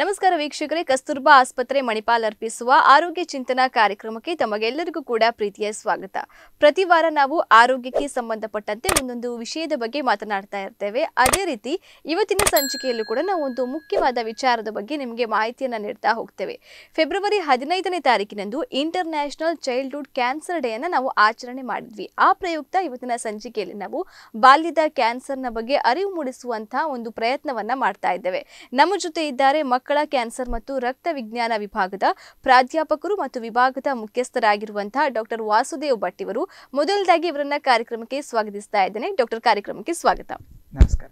ನಮಸ್ಕಾರ ವೀಕ್ಷಕರೇ ಕಸ್ತೂರ್ಬಾ ಆಸ್ಪತ್ರೆ ಮಣಿಪಾಲ್ ಅರ್ಪಿಸುವ ಆರೋಗ್ಯ ಚಿಂತನಾ ಕಾರ್ಯಕ್ರಮಕ್ಕೆ ತಮಗೆಲ್ಲರಿಗೂ ಕೂಡ ಪ್ರೀತಿಯ ಸ್ವಾಗತ ಪ್ರತಿ ವಾರ ನಾವು ಆರೋಗ್ಯಕ್ಕೆ ಸಂಬಂಧಪಟ್ಟಂತೆ ಒಂದೊಂದು ವಿಷಯದ ಬಗ್ಗೆ ಮಾತನಾಡ್ತಾ ಇರ್ತೇವೆ ಅದೇ ರೀತಿ ಇವತ್ತಿನ ಸಂಚಿಕೆಯಲ್ಲೂ ಕೂಡ ನಾವು ಒಂದು ಮುಖ್ಯವಾದ ವಿಚಾರದ ಬಗ್ಗೆ ನಿಮಗೆ ಮಾಹಿತಿಯನ್ನು ನೀಡ್ತಾ ಹೋಗ್ತೇವೆ ಫೆಬ್ರವರಿ ಹದಿನೈದನೇ ತಾರೀಕಿನಂದು international childhood cancer day ಅನ್ನು ನಾವು ಆಚರಣೆ ಮಾಡಿದ್ವಿ ಆ ಪ್ರಯುಕ್ತ ಇವತ್ತಿನ ಸಂಚಿಕೆಯಲ್ಲಿ ನಾವು ಬಾಲ್ಯದ ಕ್ಯಾನ್ಸರ್ನ ಬಗ್ಗೆ ಅರಿವು ಮೂಡಿಸುವಂತಹ ಒಂದು ಪ್ರಯತ್ನವನ್ನ ಮಾಡ್ತಾ ಇದ್ದೇವೆ ನಮ್ಮ ಜೊತೆ ಇದ್ದಾರೆ ಮಕ್ಕಳ ಕ್ಯಾನ್ಸರ್ ಮತ್ತು ರಕ್ತ ವಿಜ್ಞಾನ ವಿಭಾಗದ ಪ್ರಾಧ್ಯಾಪಕರು ಮತ್ತು ವಿಭಾಗದ ಮುಖ್ಯಸ್ಥರಾಗಿರುವಂತಹ ಡಾಕ್ಟರ್ ವಾಸುದೇವ್ ಭಟ್ ಇವರು ಮೊದಲದಾಗಿ ಇವರನ್ನ ಕಾರ್ಯಕ್ರಮಕ್ಕೆ ಸ್ವಾಗತಿಸ್ತಾ ಇದ್ದೇನೆ ಡಾಕ್ಟರ್ ಕಾರ್ಯಕ್ರಮಕ್ಕೆ ಸ್ವಾಗತ ನಮಸ್ಕಾರ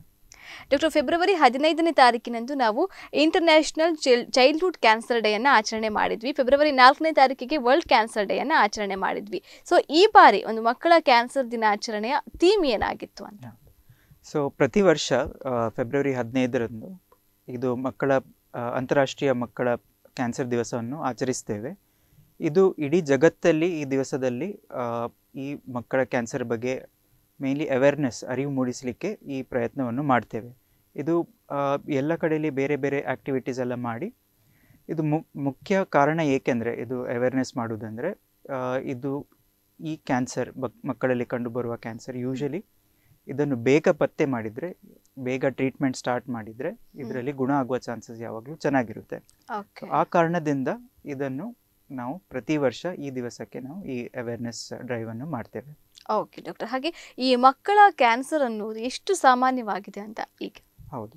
ಡಾಕ್ಟರ್ ಫೆಬ್ರವರಿ ಹದಿನೈದನೇ ತಾರೀಕಿನಂದು ನಾವು ಇಂಟರ್ನ್ಯಾಷನಲ್ ಚೈಲ್ಡ್ಹುಡ್ ಕ್ಯಾನ್ಸರ್ ಡೇ ಅನ್ನು ಆಚರಣೆ ಮಾಡಿದ್ವಿ ಫೆಬ್ರವರಿ ನಾಲ್ಕನೇ ತಾರೀಕಿಗೆ ವರ್ಲ್ಡ್ ಕ್ಯಾನ್ಸರ್ ಡೇ ಅನ್ನು ಆಚರಣೆ ಮಾಡಿದ್ವಿ ಸೊ ಈ ಬಾರಿ ಒಂದು ಮಕ್ಕಳ ಕ್ಯಾನ್ಸರ್ ದಿನಾಚರಣೆಯ ಥೀಮ್ ಏನಾಗಿತ್ತು ಅಂತ ಸೊ ಪ್ರತಿ ವರ್ಷ ಫೆಬ್ರವರಿ ಹದಿನೈದರಂದು ಇದು ಮಕ್ಕಳ ಅಂತಾರಾಷ್ಟ್ರೀಯ ಮಕ್ಕಳ ಕ್ಯಾನ್ಸರ್ ದಿವಸವನ್ನು ಆಚರಿಸ್ತೇವೆ ಇದು ಇಡೀ ಜಗತ್ತಲ್ಲಿ ಈ ದಿವಸದಲ್ಲಿ ಈ ಮಕ್ಕಳ ಕ್ಯಾನ್ಸರ್ ಬಗ್ಗೆ ಮೇನ್ಲಿ ಅವೇರ್ನೆಸ್ ಅರಿವು ಮೂಡಿಸಲಿಕ್ಕೆ ಈ ಪ್ರಯತ್ನವನ್ನು ಮಾಡ್ತೇವೆ ಇದು ಎಲ್ಲ ಕಡೆಯಲ್ಲಿ ಬೇರೆ ಬೇರೆ ಆ್ಯಕ್ಟಿವಿಟೀಸ್ ಎಲ್ಲ ಮಾಡಿ ಇದು ಮುಖ್ಯ ಕಾರಣ ಏಕೆಂದರೆ ಇದು ಅವೇರ್ನೆಸ್ ಮಾಡುವುದಂದರೆ ಇದು ಈ ಕ್ಯಾನ್ಸರ್ ಬಕ್ ಮಕ್ಕಳಲ್ಲಿ ಕಂಡುಬರುವ ಕ್ಯಾನ್ಸರ್ ಯೂಶಲಿ ಇದನ್ನು ಬೇಗ ಪತ್ತೆ ಮಾಡಿದರೆ ಬೇಗ ಟ್ರೀಟ್ಮೆಂಟ್ ಸ್ಟಾರ್ಟ್ ಮಾಡಿದರೆ ಇದರಲ್ಲಿ ಗುಣ ಆಗುವ ಚಾನ್ಸಸ್ ಯಾವಾಗಲೂ ಚೆನ್ನಾಗಿರುತ್ತೆ ಆ ಕಾರಣದಿಂದ ಇದನ್ನು ನಾವು ಪ್ರತಿ ವರ್ಷ ಈ ದಿವಸಕ್ಕೆ ನಾವು ಈ ಅವೇರ್ನೆಸ್ ಅನ್ನು ಮಾಡ್ತೇವೆ ಓಕೆ ಡಾಕ್ಟರ್ ಹಾಗೆ ಈ ಮಕ್ಕಳ ಕ್ಯಾನ್ಸರ್ ಅನ್ನೋದು ಎಷ್ಟು ಸಾಮಾನ್ಯವಾಗಿದೆ ಅಂತ ಈಗ ಹೌದು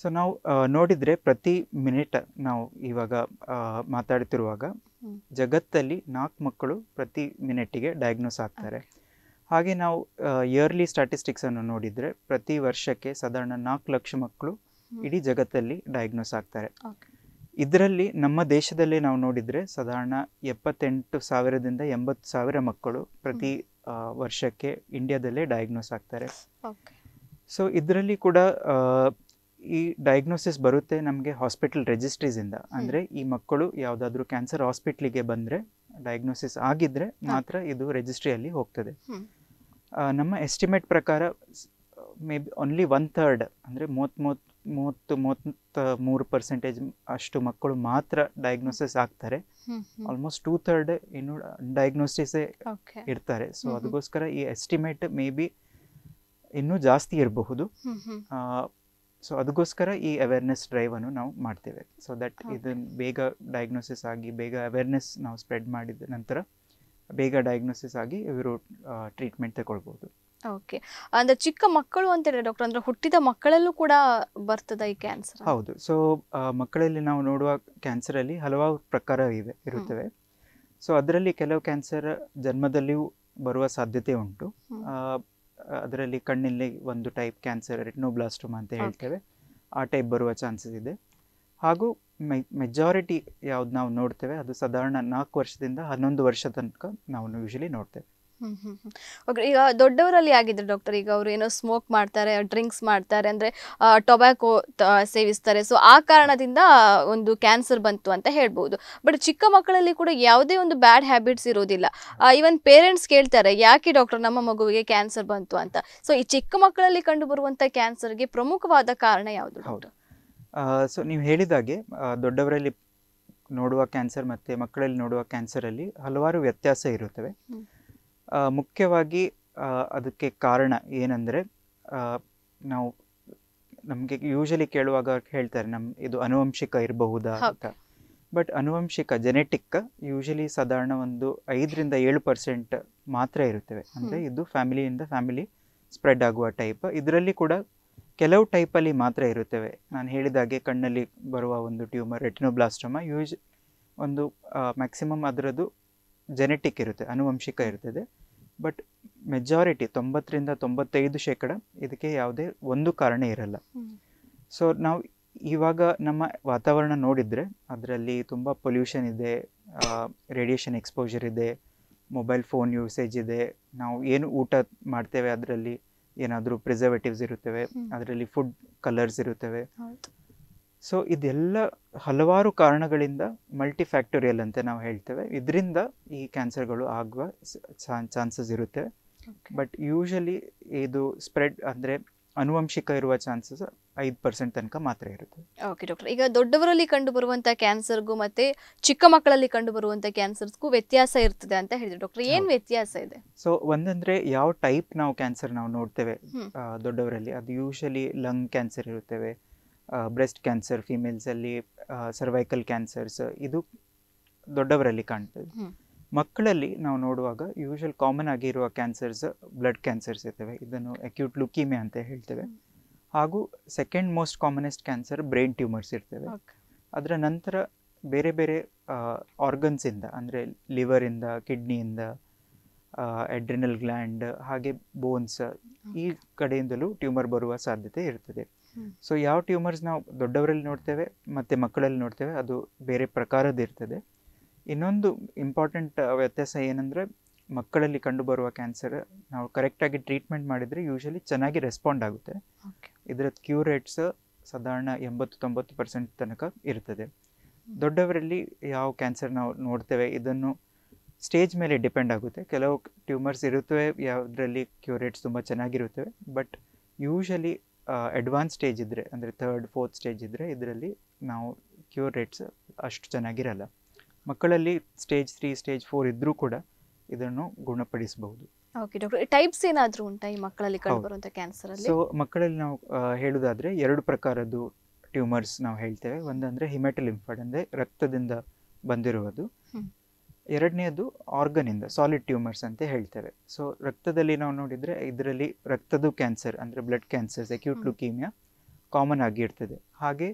ಸೊ ನಾವು ನೋಡಿದರೆ ಪ್ರತಿ ಮಿನಿಟ್ ನಾವು ಇವಾಗ ಮಾತಾಡ್ತಿರುವಾಗ ಜಗತ್ತಲ್ಲಿ ನಾಲ್ಕು ಮಕ್ಕಳು ಪ್ರತಿ ಮಿನಿಟ್ಗೆ ಡಯಾಗ್ನೋಸ್ ಆಗ್ತಾರೆ ಹಾಗೆ ನಾವು ಇಯರ್ಲಿ ಸ್ಟಾಟಿಸ್ಟಿಕ್ಸ್ ಅನ್ನು ನೋಡಿದ್ರೆ ಪ್ರತಿ ವರ್ಷಕ್ಕೆ ಸಾಧಾರಣ ನಾಲ್ಕು ಲಕ್ಷ ಮಕ್ಕಳು ಇಡೀ ಜಗತ್ತಲ್ಲಿ ಡಯಾಗ್ನೋಸ್ ಆಗ್ತಾರೆ ಇದರಲ್ಲಿ ನಮ್ಮ ದೇಶದಲ್ಲಿ ನಾವು ನೋಡಿದ್ರೆ ಸಾಧಾರಣ ಎಪ್ಪತ್ತೆಂಟು ಸಾವಿರದಿಂದ ಎಂಬತ್ತು ಸಾವಿರ ಮಕ್ಕಳು ಪ್ರತಿ ವರ್ಷಕ್ಕೆ ಇಂಡಿಯಾದಲ್ಲೇ ಡಯಾಗ್ನೋಸ್ ಆಗ್ತಾರೆ ಸೊ ಇದರಲ್ಲಿ ಕೂಡ ಈ ಡಯಾಗ್ನೋಸಿಸ್ ಬರುತ್ತೆ ನಮಗೆ ಹಾಸ್ಪಿಟಲ್ ಇಂದ ಅಂದ್ರೆ ಈ ಮಕ್ಕಳು ಯಾವುದಾದ್ರೂ ಕ್ಯಾನ್ಸರ್ ಹಾಸ್ಪಿಟ್ಲಿಗೆ ಬಂದ್ರೆ ಡಯಾಗ್ನೋಸಿಸ್ ಆಗಿದ್ರೆ ಮಾತ್ರ ಇದು ರಿಜಿಸ್ಟ್ರಿಯಲ್ಲಿ ಹೋಗ್ತದೆ ನಮ್ಮ ಎಸ್ಟಿಮೇಟ್ ಪ್ರಕಾರ maybe only one third ಅಂದರೆ ಮೂವತ್ತ್ ಮೂವತ್ತು ಮೂವತ್ತು ಮೂರು ಪರ್ಸೆಂಟೇಜ್ ಅಷ್ಟು ಮಕ್ಕಳು ಮಾತ್ರ ಡಯಾಗ್ನೋಸಿಸ್ ಆಗ್ತಾರೆ ಆಲ್ಮೋಸ್ಟ್ ಟೂ ಥರ್ಡ್ ಇನ್ನು ಡಯಾಗ್ನೋಸ್ಟಿಸೇ ಇರ್ತಾರೆ ಸೊ ಅದಕ್ಕೋಸ್ಕರ ಈ ಎಸ್ಟಿಮೇಟ್ ಮೇ ಬಿ ಇನ್ನೂ ಜಾಸ್ತಿ ಇರಬಹುದು ಸೊ ಅದಕ್ಕೋಸ್ಕರ ಈ ಅವೇರ್ನೆಸ್ ಅನ್ನು ನಾವು ಮಾಡ್ತೇವೆ ಸೊ ದಟ್ ಇದನ್ನು ಬೇಗ ಡಯಾಗ್ನೋಸಿಸ್ ಆಗಿ ಬೇಗ ಅವೇರ್ನೆಸ್ ನಾವು ಸ್ಪ್ರೆಡ್ ಮಾಡಿದ ನಂತರ ಬೇಗ ಡಯಾಗ್ನೋಸಿಸ್ ಆಗಿ ಇವರು ಟ್ರೀಟ್ಮೆಂಟ್ ತಗೊಳ್ಬೋದು ಓಕೆ ಅಂದ್ರೆ ಚಿಕ್ಕ ಮಕ್ಕಳು ಅಂತಾರೆ ಡಾಕ್ಟರ್ ಅಂದ್ರೆ ಹುಟ್ಟಿದ ಮಕ್ಕಳಲ್ಲೂ ಕೂಡ ಬರ್ತದೆ ಈ ಕ್ಯಾನ್ಸರ್ ಹೌದು ಸೊ ಮಕ್ಕಳಲ್ಲಿ ನಾವು ನೋಡುವ ಕ್ಯಾನ್ಸರಲ್ಲಿ ಹಲವಾರು ಪ್ರಕಾರ ಇವೆ ಇರುತ್ತವೆ ಸೊ ಅದರಲ್ಲಿ ಕೆಲವು ಕ್ಯಾನ್ಸರ್ ಜನ್ಮದಲ್ಲಿಯೂ ಬರುವ ಸಾಧ್ಯತೆ ಉಂಟು ಅದರಲ್ಲಿ ಕಣ್ಣಲ್ಲಿ ಒಂದು ಟೈಪ್ ಕ್ಯಾನ್ಸರ್ ರೆಟ್ನೋಬ್ಲಾಸ್ಟೋಮಾ ಅಂತ ಹೇಳ್ತೇವೆ ಆ ಟೈಪ್ ಬರುವ ಚಾನ್ಸಸ್ ಇದೆ ಹಾಗೂ ಮೆ ಮೆಜಾರಿಟಿ ಯಾವ್ದು ನಾವು ನೋಡ್ತೇವೆ ಅದು ಸಾಧಾರಣ ನಾಲ್ಕು ವರ್ಷದಿಂದ ಹನ್ನೊಂದು ವರ್ಷ ತನಕ ನಾವು ಯೂಶಲಿ ನೋಡ್ತೇವೆ ಈಗ ದೊಡ್ಡವರಲ್ಲಿ ಆಗಿದ್ರೆ ಡಾಕ್ಟರ್ ಈಗ ಅವರು ಏನೋ ಸ್ಮೋಕ್ ಮಾಡ್ತಾರೆ ಡ್ರಿಂಕ್ಸ್ ಮಾಡ್ತಾರೆ ಅಂದ್ರೆ ಟೊಬ್ಯಾಕೋ ಸೇವಿಸ್ತಾರೆ ಸೊ ಆ ಕಾರಣದಿಂದ ಒಂದು ಕ್ಯಾನ್ಸರ್ ಬಂತು ಅಂತ ಹೇಳ್ಬೋದು ಬಟ್ ಚಿಕ್ಕ ಮಕ್ಕಳಲ್ಲಿ ಕೂಡ ಯಾವುದೇ ಒಂದು ಬ್ಯಾಡ್ ಹ್ಯಾಬಿಟ್ಸ್ ಇರೋದಿಲ್ಲ ಈವನ್ ಪೇರೆಂಟ್ಸ್ ಕೇಳ್ತಾರೆ ಯಾಕೆ ಡಾಕ್ಟರ್ ನಮ್ಮ ಮಗುವಿಗೆ ಕ್ಯಾನ್ಸರ್ ಬಂತು ಅಂತ ಸೊ ಈ ಚಿಕ್ಕ ಮಕ್ಕಳಲ್ಲಿ ಕಂಡು ಬರುವಂತ ಕ್ಯಾನ್ಸರ್ಗೆ ಪ್ರಮುಖವಾದ ಕಾರಣ ಯಾವುದು ಡಾಕ್ಟರ್ ಸೊ ನೀವು ಹೇಳಿದಾಗೆ ದೊಡ್ಡವರಲ್ಲಿ ನೋಡುವ ಕ್ಯಾನ್ಸರ್ ಮತ್ತು ಮಕ್ಕಳಲ್ಲಿ ನೋಡುವ ಕ್ಯಾನ್ಸರಲ್ಲಿ ಹಲವಾರು ವ್ಯತ್ಯಾಸ ಇರುತ್ತವೆ ಮುಖ್ಯವಾಗಿ ಅದಕ್ಕೆ ಕಾರಣ ಏನಂದರೆ ನಾವು ನಮಗೆ ಯೂಶಲಿ ಕೇಳುವಾಗ ಹೇಳ್ತಾರೆ ನಮ್ಮ ಇದು ಅನುವಂಶಿಕ ಇರಬಹುದಾ ಅಂತ ಬಟ್ ಅನುವಂಶಿಕ ಜೆನೆಟಿಕ್ ಯೂಶಲಿ ಸಾಧಾರಣ ಒಂದು ಐದರಿಂದ ಏಳು ಪರ್ಸೆಂಟ್ ಮಾತ್ರ ಇರುತ್ತವೆ ಅಂದರೆ ಇದು ಫ್ಯಾಮಿಲಿಯಿಂದ ಫ್ಯಾಮಿಲಿ ಸ್ಪ್ರೆಡ್ ಆಗುವ ಟೈಪ್ ಇದರಲ್ಲಿ ಕೂಡ ಕೆಲವು ಟೈಪಲ್ಲಿ ಮಾತ್ರ ಇರುತ್ತವೆ ನಾನು ಹೇಳಿದಾಗೆ ಕಣ್ಣಲ್ಲಿ ಬರುವ ಒಂದು ಟ್ಯೂಮರ್ ರೆಟಿನೋಬ್ಲಾಸ್ಟಮ ಯೂಸ್ ಒಂದು ಮ್ಯಾಕ್ಸಿಮಮ್ ಅದರದ್ದು ಜೆನೆಟಿಕ್ ಇರುತ್ತೆ ಅನುವಂಶಿಕ ಇರ್ತದೆ ಬಟ್ ಮೆಜಾರಿಟಿ ತೊಂಬತ್ತರಿಂದ ತೊಂಬತ್ತೈದು ಶೇಕಡ ಇದಕ್ಕೆ ಯಾವುದೇ ಒಂದು ಕಾರಣ ಇರಲ್ಲ ಸೊ ನಾವು ಇವಾಗ ನಮ್ಮ ವಾತಾವರಣ ನೋಡಿದರೆ ಅದರಲ್ಲಿ ತುಂಬ ಪೊಲ್ಯೂಷನ್ ಇದೆ ರೇಡಿಯೇಷನ್ ಎಕ್ಸ್ಪೋಜರ್ ಇದೆ ಮೊಬೈಲ್ ಫೋನ್ ಯೂಸೇಜ್ ಇದೆ ನಾವು ಏನು ಊಟ ಮಾಡ್ತೇವೆ ಅದರಲ್ಲಿ ಏನಾದರೂ ಪ್ರಿಸರ್ವೇಟಿವ್ಸ್ ಇರುತ್ತವೆ ಅದರಲ್ಲಿ ಫುಡ್ ಕಲರ್ಸ್ ಇರುತ್ತವೆ ಸೊ ಇದೆಲ್ಲ ಹಲವಾರು ಕಾರಣಗಳಿಂದ ಮಲ್ಟಿ ಫ್ಯಾಕ್ಟೋರಿಯಲ್ ಅಂತ ನಾವು ಹೇಳ್ತೇವೆ ಇದರಿಂದ ಈ ಕ್ಯಾನ್ಸರ್ಗಳು ಆಗುವ ಚಾನ್ಸಸ್ ಇರುತ್ತೆ ಬಟ್ ಯೂಶಲಿ ಇದು ಸ್ಪ್ರೆಡ್ ಅಂದರೆ ಅನುವಂಶಿಕ ಇರುವ ಚಾನ್ಸಸ್ ಐದು ಪರ್ಸೆಂಟ್ ತನಕ ಮಾತ್ರ ಇರುತ್ತೆ ಓಕೆ ಡಾಕ್ಟರ್ ಈಗ ದೊಡ್ಡವರಲ್ಲಿ ಕಂಡು ಬರುವಂತಹ ಕ್ಯಾನ್ಸರ್ಗೂ ಮತ್ತೆ ಚಿಕ್ಕ ಮಕ್ಕಳಲ್ಲಿ ಕಂಡು ಬರುವಂತಹ ಕ್ಯಾನ್ಸರ್ಸ್ಗೂ ವ್ಯತ್ಯಾಸ ಇರ್ತದೆ ಅಂತ ಹೇಳಿದ್ರು ಡಾಕ್ಟರ್ ಏನ್ ವ್ಯತ್ಯಾಸ ಇದೆ ಸೊ ಒಂದಂದ್ರೆ ಯಾವ ಟೈಪ್ ನಾವು ಕ್ಯಾನ್ಸರ್ ನಾವು ನೋಡ್ತೇವೆ ದೊಡ್ಡವರಲ್ಲಿ ಅದು ಯೂಶಲಿ ಲಂಗ್ ಕ್ಯಾನ್ಸರ್ ಇರುತ್ತೇವೆ ಬ್ರೆಸ್ಟ್ ಕ್ಯಾನ್ಸರ್ ಫಿಮೇಲ್ಸ್ ಅಲ್ಲಿ ಸರ್ವೈಕಲ್ ಕ್ಯಾನ್ಸರ್ಸ್ ಇದು ದೊಡ್ಡವರಲ್ಲಿ ಕಾಣ್ತದೆ ಮಕ್ಕಳಲ್ಲಿ ನಾವು ನೋಡುವಾಗ ಯೂಶಲ್ ಕಾಮನ್ ಆಗಿರುವ ಕ್ಯಾನ್ಸರ್ಸ್ ಬ್ಲಡ್ ಕ್ಯಾನ್ಸರ್ಸ್ ಇರ್ತವೆ ಇದನ್ನು ಅಕ್ಯೂಟ್ ಲುಕೀಮೆ ಅಂತ ಹೇಳ್ತೇವೆ ಹಾಗೂ second most commonest cancer brain tumours ಇರ್ತವೆ ಅದರ ನಂತರ ಬೇರೆ ಬೇರೆ ಆರ್ಗನ್ಸಿಂದ ಅಂದರೆ ಲಿವರಿಂದ ಕಿಡ್ನಿಯಿಂದ ಎಡ್ರಿನಲ್ ಗ್ಲ್ಯಾಂಡ್ ಹಾಗೆ ಬೋನ್ಸ್ ಈ ಕಡೆಯಿಂದಲೂ ಟ್ಯೂಮರ್ ಬರುವ ಸಾಧ್ಯತೆ ಇರ್ತದೆ ಸೊ ಯಾವ ಟ್ಯೂಮರ್ಸ್ ನಾವು ದೊಡ್ಡವರಲ್ಲಿ ನೋಡ್ತೇವೆ ಮತ್ತು ಮಕ್ಕಳಲ್ಲಿ ನೋಡ್ತೇವೆ ಅದು ಬೇರೆ ಪ್ರಕಾರದ್ದಿರ್ತದೆ ಇನ್ನೊಂದು ಇಂಪಾರ್ಟೆಂಟ್ ವ್ಯತ್ಯಾಸ ಏನಂದರೆ ಮಕ್ಕಳಲ್ಲಿ ಕಂಡುಬರುವ ಕ್ಯಾನ್ಸರ್ ನಾವು ಕರೆಕ್ಟಾಗಿ ಟ್ರೀಟ್ಮೆಂಟ್ ಮಾಡಿದರೆ ಯೂಶಲಿ ಚೆನ್ನಾಗಿ ರೆಸ್ಪಾಂಡ್ ಆಗುತ್ತೆ ಇದರ ಕ್ಯೂರ್ ರೇಟ್ಸ್ ಸಾಧಾರಣ ಎಂಬತ್ತು ತೊಂಬತ್ತು ಪರ್ಸೆಂಟ್ ತನಕ ಇರ್ತದೆ ದೊಡ್ಡವರಲ್ಲಿ ಯಾವ ಕ್ಯಾನ್ಸರ್ ನಾವು ನೋಡ್ತೇವೆ ಇದನ್ನು ಸ್ಟೇಜ್ ಮೇಲೆ ಡಿಪೆಂಡ್ ಆಗುತ್ತೆ ಕೆಲವು ಟ್ಯೂಮರ್ಸ್ ಇರುತ್ತವೆ ಯಾವುದರಲ್ಲಿ ರೇಟ್ಸ್ ತುಂಬ ಚೆನ್ನಾಗಿರುತ್ತವೆ ಬಟ್ ಯೂಶಲಿ ಅಡ್ವಾನ್ಸ್ ಸ್ಟೇಜ್ ಇದ್ದರೆ ಅಂದರೆ ಥರ್ಡ್ ಫೋರ್ತ್ ಸ್ಟೇಜ್ ಇದ್ದರೆ ಇದರಲ್ಲಿ ನಾವು ಕ್ಯೂರ್ ರೇಟ್ಸ್ ಅಷ್ಟು ಚೆನ್ನಾಗಿರಲ್ಲ ಮಕ್ಕಳಲ್ಲಿ ಸ್ಟೇಜ್ ತ್ರೀ ಸ್ಟೇಜ್ ಫೋರ್ ಇದ್ರೂ ಕೂಡ ಇದನ್ನು ಗುಣಪಡಿಸಬಹುದು ಟೈಪ್ಸ್ ಏನಾದರೂ ಉಂಟಾ ಈ ಮಕ್ಕಳಲ್ಲಿ ಕ್ಯಾನ್ಸರ್ ಸೊ ಮಕ್ಕಳಲ್ಲಿ ನಾವು ಹೇಳುವುದಾದರೆ ಎರಡು ಪ್ರಕಾರದ್ದು ಟ್ಯೂಮರ್ಸ್ ನಾವು ಹೇಳ್ತೇವೆ ಒಂದಂದ್ರೆ ಹಿಮೆಟಲಿಂಫಾಡ್ ಅಂದ್ರೆ ರಕ್ತದಿಂದ ಬಂದಿರುವುದು ಆರ್ಗನ್ ಇಂದ ಸಾಲಿಡ್ ಟ್ಯೂಮರ್ಸ್ ಅಂತ ಹೇಳ್ತೇವೆ ಸೊ ರಕ್ತದಲ್ಲಿ ನಾವು ನೋಡಿದ್ರೆ ಇದರಲ್ಲಿ ರಕ್ತದ ಕ್ಯಾನ್ಸರ್ ಅಂದ್ರೆ blood cancers acute leukaemia common ಆಗಿರ್ತದೆ ಹಾಗೆ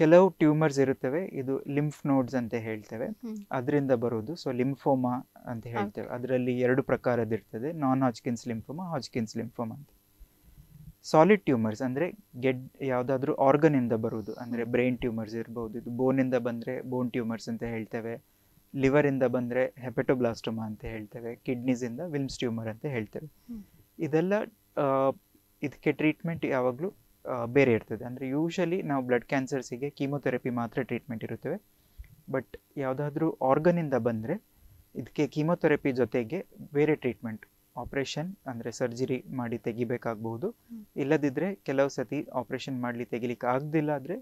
ಕೆಲವು ಟ್ಯೂಮರ್ಸ್ ಇರುತ್ತವೆ ಇದು ಲಿಂಫ್ ನೋಡ್ಸ್ ಅಂತ ಹೇಳ್ತೇವೆ ಅದರಿಂದ ಬರೋದು ಸೊ ಲಿಂಫೋಮಾ ಅಂತ ಹೇಳ್ತೇವೆ ಅದರಲ್ಲಿ ಎರಡು ಪ್ರಕಾರದಿರ್ತದೆ non Hodgkin's lymphoma Hodgkin's lymphoma ಅಂತ ಸಾಲಿಡ್ ಟ್ಯೂಮರ್ಸ್ ಅಂದರೆ ಗೆಡ್ ಯಾವುದಾದ್ರೂ ಇಂದ ಬರೋದು ಅಂದರೆ ಬ್ರೈನ್ ಟ್ಯೂಮರ್ಸ್ ಇರ್ಬೋದು ಇದು ಬೋನಿಂದ ಬಂದರೆ ಬೋನ್ ಟ್ಯೂಮರ್ಸ್ ಅಂತ ಹೇಳ್ತೇವೆ ಲಿವರಿಂದ ಬಂದರೆ ಹೆಪೆಟೋಬ್ಲಾಸ್ಟೋಮಾ ಅಂತ ಹೇಳ್ತೇವೆ ಇಂದ ವಿಲ್ಮ್ಸ್ ಟ್ಯೂಮರ್ ಅಂತ ಹೇಳ್ತೇವೆ ಇದೆಲ್ಲ ಇದಕ್ಕೆ ಟ್ರೀಟ್ಮೆಂಟ್ ಯಾವಾಗಲೂ ಬೇರೆ ಇರ್ತದೆ ಅಂದರೆ ಯೂಶಲಿ ನಾವು ಬ್ಲಡ್ ಕ್ಯಾನ್ಸರ್ಸಿಗೆ ಕೀಮೊಥೆರಪಿ ಮಾತ್ರ ಟ್ರೀಟ್ಮೆಂಟ್ ಇರುತ್ತವೆ ಬಟ್ ಯಾವುದಾದ್ರೂ ಆರ್ಗನಿಂದ ಬಂದರೆ ಇದಕ್ಕೆ ಕೀಮೊಥೆರಪಿ ಜೊತೆಗೆ ಬೇರೆ ಟ್ರೀಟ್ಮೆಂಟ್ ಆಪರೇಷನ್ ಅಂದರೆ ಸರ್ಜರಿ ಮಾಡಿ ತೆಗಿಬೇಕಾಗಬಹುದು ಇಲ್ಲದಿದ್ದರೆ ಕೆಲವು ಸತಿ ಆಪರೇಷನ್ ಮಾಡಲಿ ತೆಗಿಲಿಕ್ಕೆ ಆಗದಿಲ್ಲ ಆದರೆ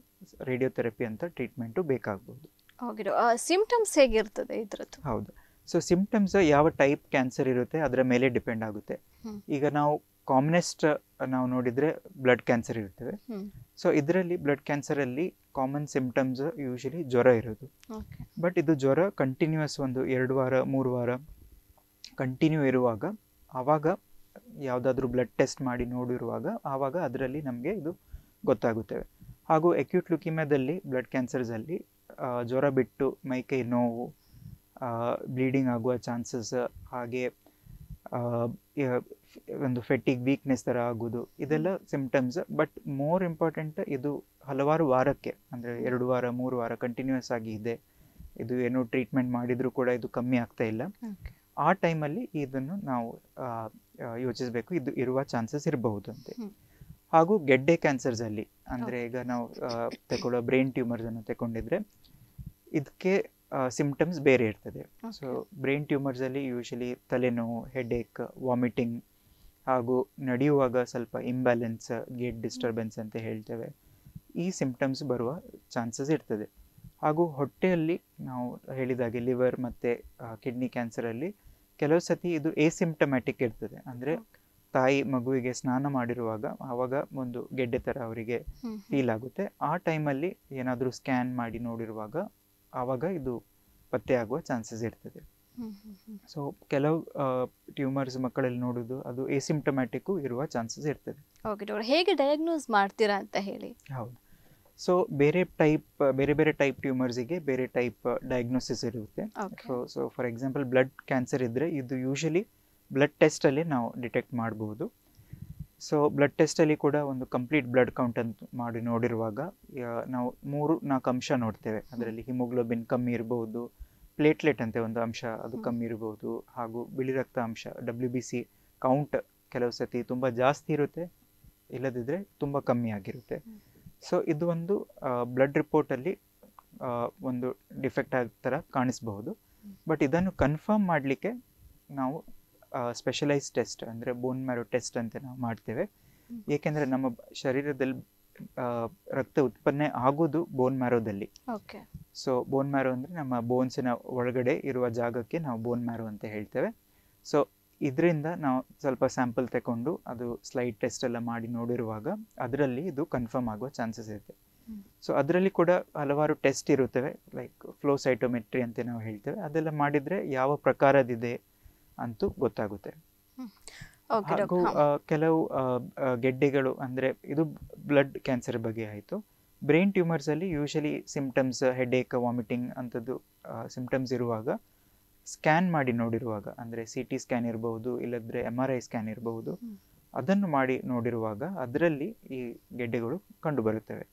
ರೇಡಿಯೋಥೆರಪಿ ಅಂತ ಟ್ರೀಟ್ಮೆಂಟು ಬೇಕಾಗಬಹುದು ಸಿಂಪ್ಟಮ್ಸ್ ಹೇಗಿರ್ತದೆ ಇದ್ರದ್ದು ಹೌದು ಸೊ ಸಿಂಪ್ಟಮ್ಸ್ ಯಾವ ಟೈಪ್ ಕ್ಯಾನ್ಸರ್ ಇರುತ್ತೆ ಅದರ ಮೇಲೆ ಡಿಪೆಂಡ್ ಆಗುತ್ತೆ ಈಗ ನಾವು ಕಾಮನೆಸ್ಟ್ ನಾವು ನೋಡಿದರೆ ಬ್ಲಡ್ ಕ್ಯಾನ್ಸರ್ ಇರ್ತವೆ ಸೊ ಇದರಲ್ಲಿ ಬ್ಲಡ್ ಕ್ಯಾನ್ಸರಲ್ಲಿ ಕಾಮನ್ ಸಿಂಪ್ಟಮ್ಸ್ ಯೂಶಲಿ ಜ್ವರ ಇರೋದು ಬಟ್ ಇದು ಜ್ವರ ಕಂಟಿನ್ಯೂಯಸ್ ಒಂದು ಎರಡು ವಾರ ಮೂರು ವಾರ ಕಂಟಿನ್ಯೂ ಇರುವಾಗ ಆವಾಗ ಯಾವುದಾದ್ರೂ ಬ್ಲಡ್ ಟೆಸ್ಟ್ ಮಾಡಿ ನೋಡಿರುವಾಗ ಆವಾಗ ಅದರಲ್ಲಿ ನಮಗೆ ಇದು ಗೊತ್ತಾಗುತ್ತವೆ ಹಾಗೂ ಎಕ್ಯೂಟ್ ಲುಕಿಮ್ಯಾದಲ್ಲಿ ಬ್ಲಡ್ ಕ್ಯಾನ್ಸರ್ಸಲ್ಲಿ ಜ್ವರ ಬಿಟ್ಟು ಮೈ ಕೈ ನೋವು ಬ್ಲೀಡಿಂಗ್ ಆಗುವ ಚಾನ್ಸಸ್ ಹಾಗೆ ಒಂದು ಫೆಟಿಗ್ ವೀಕ್ನೆಸ್ ಥರ ಆಗೋದು ಇದೆಲ್ಲ ಸಿಮ್ಟಮ್ಸ್ ಬಟ್ ಮೋರ್ ಇಂಪಾರ್ಟೆಂಟ್ ಇದು ಹಲವಾರು ವಾರಕ್ಕೆ ಅಂದರೆ ಎರಡು ವಾರ ಮೂರು ವಾರ ಕಂಟಿನ್ಯೂಸ್ ಆಗಿ ಇದೆ ಇದು ಏನು ಟ್ರೀಟ್ಮೆಂಟ್ ಮಾಡಿದರೂ ಕೂಡ ಇದು ಕಮ್ಮಿ ಆಗ್ತಾ ಇಲ್ಲ ಆ ಟೈಮಲ್ಲಿ ಇದನ್ನು ನಾವು ಯೋಚಿಸಬೇಕು ಇದು ಇರುವ ಚಾನ್ಸಸ್ ಇರಬಹುದು ಅಂತ ಹಾಗೂ ಗೆಡ್ಡೆ ಕ್ಯಾನ್ಸರ್ಸಲ್ಲಿ ಅಂದರೆ ಈಗ ನಾವು ತಗೊಳ್ಳೋ ಬ್ರೈನ್ ಟ್ಯೂಮರ್ಸನ್ನು ತಗೊಂಡಿದ್ರೆ ಇದಕ್ಕೆ ಸಿಮ್ಟಮ್ಸ್ ಬೇರೆ ಇರ್ತದೆ ಸೊ ಬ್ರೈನ್ ಟ್ಯೂಮರ್ಸಲ್ಲಿ ಯೂಶಲಿ ತಲೆನೋವು ಹೆಡ್ ಏಕ್ ವಾಮಿಟಿಂಗ್ ಹಾಗೂ ನಡೆಯುವಾಗ ಸ್ವಲ್ಪ ಇಂಬ್ಯಾಲೆನ್ಸ್ ಗೇಟ್ ಡಿಸ್ಟರ್ಬೆನ್ಸ್ ಅಂತ ಹೇಳ್ತೇವೆ ಈ ಸಿಂಪ್ಟಮ್ಸ್ ಬರುವ ಚಾನ್ಸಸ್ ಇರ್ತದೆ ಹಾಗೂ ಹೊಟ್ಟೆಯಲ್ಲಿ ನಾವು ಹೇಳಿದಾಗೆ ಲಿವರ್ ಮತ್ತು ಕಿಡ್ನಿ ಕ್ಯಾನ್ಸರಲ್ಲಿ ಕೆಲವು ಸತಿ ಇದು ಸಿಂಪ್ಟಮ್ಯಾಟಿಕ್ ಇರ್ತದೆ ಅಂದರೆ ತಾಯಿ ಮಗುವಿಗೆ ಸ್ನಾನ ಮಾಡಿರುವಾಗ ಆವಾಗ ಒಂದು ಗೆಡ್ಡೆ ಥರ ಅವರಿಗೆ ಫೀಲ್ ಆಗುತ್ತೆ ಆ ಟೈಮಲ್ಲಿ ಏನಾದರೂ ಸ್ಕ್ಯಾನ್ ಮಾಡಿ ನೋಡಿರುವಾಗ ಆವಾಗ ಇದು ಪತ್ತೆಯಾಗುವ ಚಾನ್ಸಸ್ ಇರ್ತದೆ ಸೊ ಕೆಲವು ಟ್ಯೂಮರ್ಸ್ ಮಕ್ಕಳಲ್ಲಿ ನೋಡುದು ಅದು ಎಸಿಮ್ಟಮ್ಯಾಟಿಕ್ಕು ಇರುವ ಚಾನ್ಸಸ್ ಇರ್ತದೆ ಓಕೆ ಡಾಕ್ಟರ್ ಹೇಗೆ ಡಯಾಗ್ನೋಸ್ ಮಾಡ್ತೀರಾ ಅಂತ ಹೇಳಿ ಹೌದು ಸೊ ಬೇರೆ ಟೈಪ್ ಬೇರೆ ಬೇರೆ ಟೈಪ್ ಟ್ಯೂಮರ್ಸಿಗೆ ಬೇರೆ ಟೈಪ್ ಡಯಾಗ್ನೋಸಿಸ್ ಇರುತ್ತೆ so so for example blood cancer ಇದ್ದರೆ ಇದು ಯೂಶಲಿ ಬ್ಲಡ್ ಟೆಸ್ಟಲ್ಲಿ ನಾವು ಡಿಟೆಕ್ಟ್ ಮಾಡಬಹುದು ಸೊ ಬ್ಲಡ್ ಟೆಸ್ಟಲ್ಲಿ ಕೂಡ ಒಂದು ಕಂಪ್ಲೀಟ್ ಬ್ಲಡ್ ಕೌಂಟ್ ಅಂತ ಮಾಡಿ ನೋಡಿರುವಾಗ ನಾವು ಮೂರು ನಾಲ್ಕು ಅಂಶ ನೋಡ್ತೇವೆ ಅದರಲ್ಲಿ ಹಿಮೋಗ್ಲೋಬಿನ್ ಕಮ್ಮಿ ಇರಬಹುದು ಪ್ಲೇಟ್ಲೆಟ್ ಅಂತೆ ಒಂದು ಅಂಶ ಅದು ಕಮ್ಮಿ ಇರಬಹುದು ಹಾಗೂ ಬಿಳಿ ರಕ್ತ ಅಂಶ ಡಬ್ಲ್ಯೂ ಬಿ ಸಿ ಕೌಂಟ್ ಕೆಲವು ಸತಿ ತುಂಬ ಜಾಸ್ತಿ ಇರುತ್ತೆ ಇಲ್ಲದಿದ್ದರೆ ತುಂಬ ಕಮ್ಮಿ ಆಗಿರುತ್ತೆ ಸೊ ಇದು ಒಂದು ಬ್ಲಡ್ ರಿಪೋರ್ಟಲ್ಲಿ ಒಂದು ಡಿಫೆಕ್ಟ್ ಆಗ ಥರ ಕಾಣಿಸ್ಬಹುದು ಬಟ್ ಇದನ್ನು ಕನ್ಫರ್ಮ್ ಮಾಡಲಿಕ್ಕೆ ನಾವು ಸ್ಪೆಷಲೈಸ್ ಟೆಸ್ಟ್ ಅಂದರೆ ಬೋನ್ ಮ್ಯಾರೋ ಟೆಸ್ಟ್ ಅಂತ ನಾವು ಮಾಡ್ತೇವೆ ಏಕೆಂದರೆ ನಮ್ಮ ಶರೀರದಲ್ಲಿ ರಕ್ತ ಉತ್ಪನ್ನ ಆಗೋದು ಬೋನ್ ಮ್ಯಾರೋದಲ್ಲಿ ಸೊ ಬೋನ್ ಮ್ಯಾರೋ ಅಂದರೆ ನಮ್ಮ ಬೋನ್ಸಿನ ಒಳಗಡೆ ಇರುವ ಜಾಗಕ್ಕೆ ನಾವು ಬೋನ್ ಮ್ಯಾರೋ ಅಂತ ಹೇಳ್ತೇವೆ ಸೊ ಇದರಿಂದ ನಾವು ಸ್ವಲ್ಪ ಸ್ಯಾಂಪಲ್ ತಗೊಂಡು ಅದು ಸ್ಲೈಡ್ ಟೆಸ್ಟ್ ಎಲ್ಲ ಮಾಡಿ ನೋಡಿರುವಾಗ ಅದರಲ್ಲಿ ಇದು ಕನ್ಫರ್ಮ್ ಆಗುವ ಚಾನ್ಸಸ್ ಇರುತ್ತೆ ಸೊ ಅದರಲ್ಲಿ ಕೂಡ ಹಲವಾರು ಟೆಸ್ಟ್ ಇರುತ್ತವೆ ಲೈಕ್ ಫ್ಲೋ ಸೈಟೋಮೆಟ್ರಿ ಅಂತ ನಾವು ಹೇಳ್ತೇವೆ ಅದೆಲ್ಲ ಮಾಡಿದರೆ ಯಾವ ಪ್ರಕಾರದಿದೆ ಅಂತೂ ಗೊತ್ತಾಗುತ್ತೆ ಹಾಗೂ ಕೆಲವು ಗೆಡ್ಡೆಗಳು ಅಂದರೆ ಇದು ಬ್ಲಡ್ ಕ್ಯಾನ್ಸರ್ ಬಗ್ಗೆ ಆಯಿತು ಬ್ರೈನ್ ಟ್ಯೂಮರ್ಸಲ್ಲಿ ಯೂಶಲಿ ಸಿಮ್ಟಮ್ಸ್ ಹೆಡೇಕ್ ವಾಮಿಟಿಂಗ್ ಅಂಥದ್ದು ಸಿಮ್ಟಮ್ಸ್ ಇರುವಾಗ ಸ್ಕ್ಯಾನ್ ಮಾಡಿ ನೋಡಿರುವಾಗ ಅಂದರೆ ಸಿ ಟಿ ಸ್ಕ್ಯಾನ್ ಇರಬಹುದು ಇಲ್ಲದ್ರೆ ಎಮ್ ಆರ್ ಐ ಸ್ಕ್ಯಾನ್ ಇರಬಹುದು ಅದನ್ನು ಮಾಡಿ ನೋಡಿರುವಾಗ ಅದರಲ್ಲಿ ಈ ಗೆಡ್ಡೆಗಳು ಕಂಡುಬರುತ್ತವೆ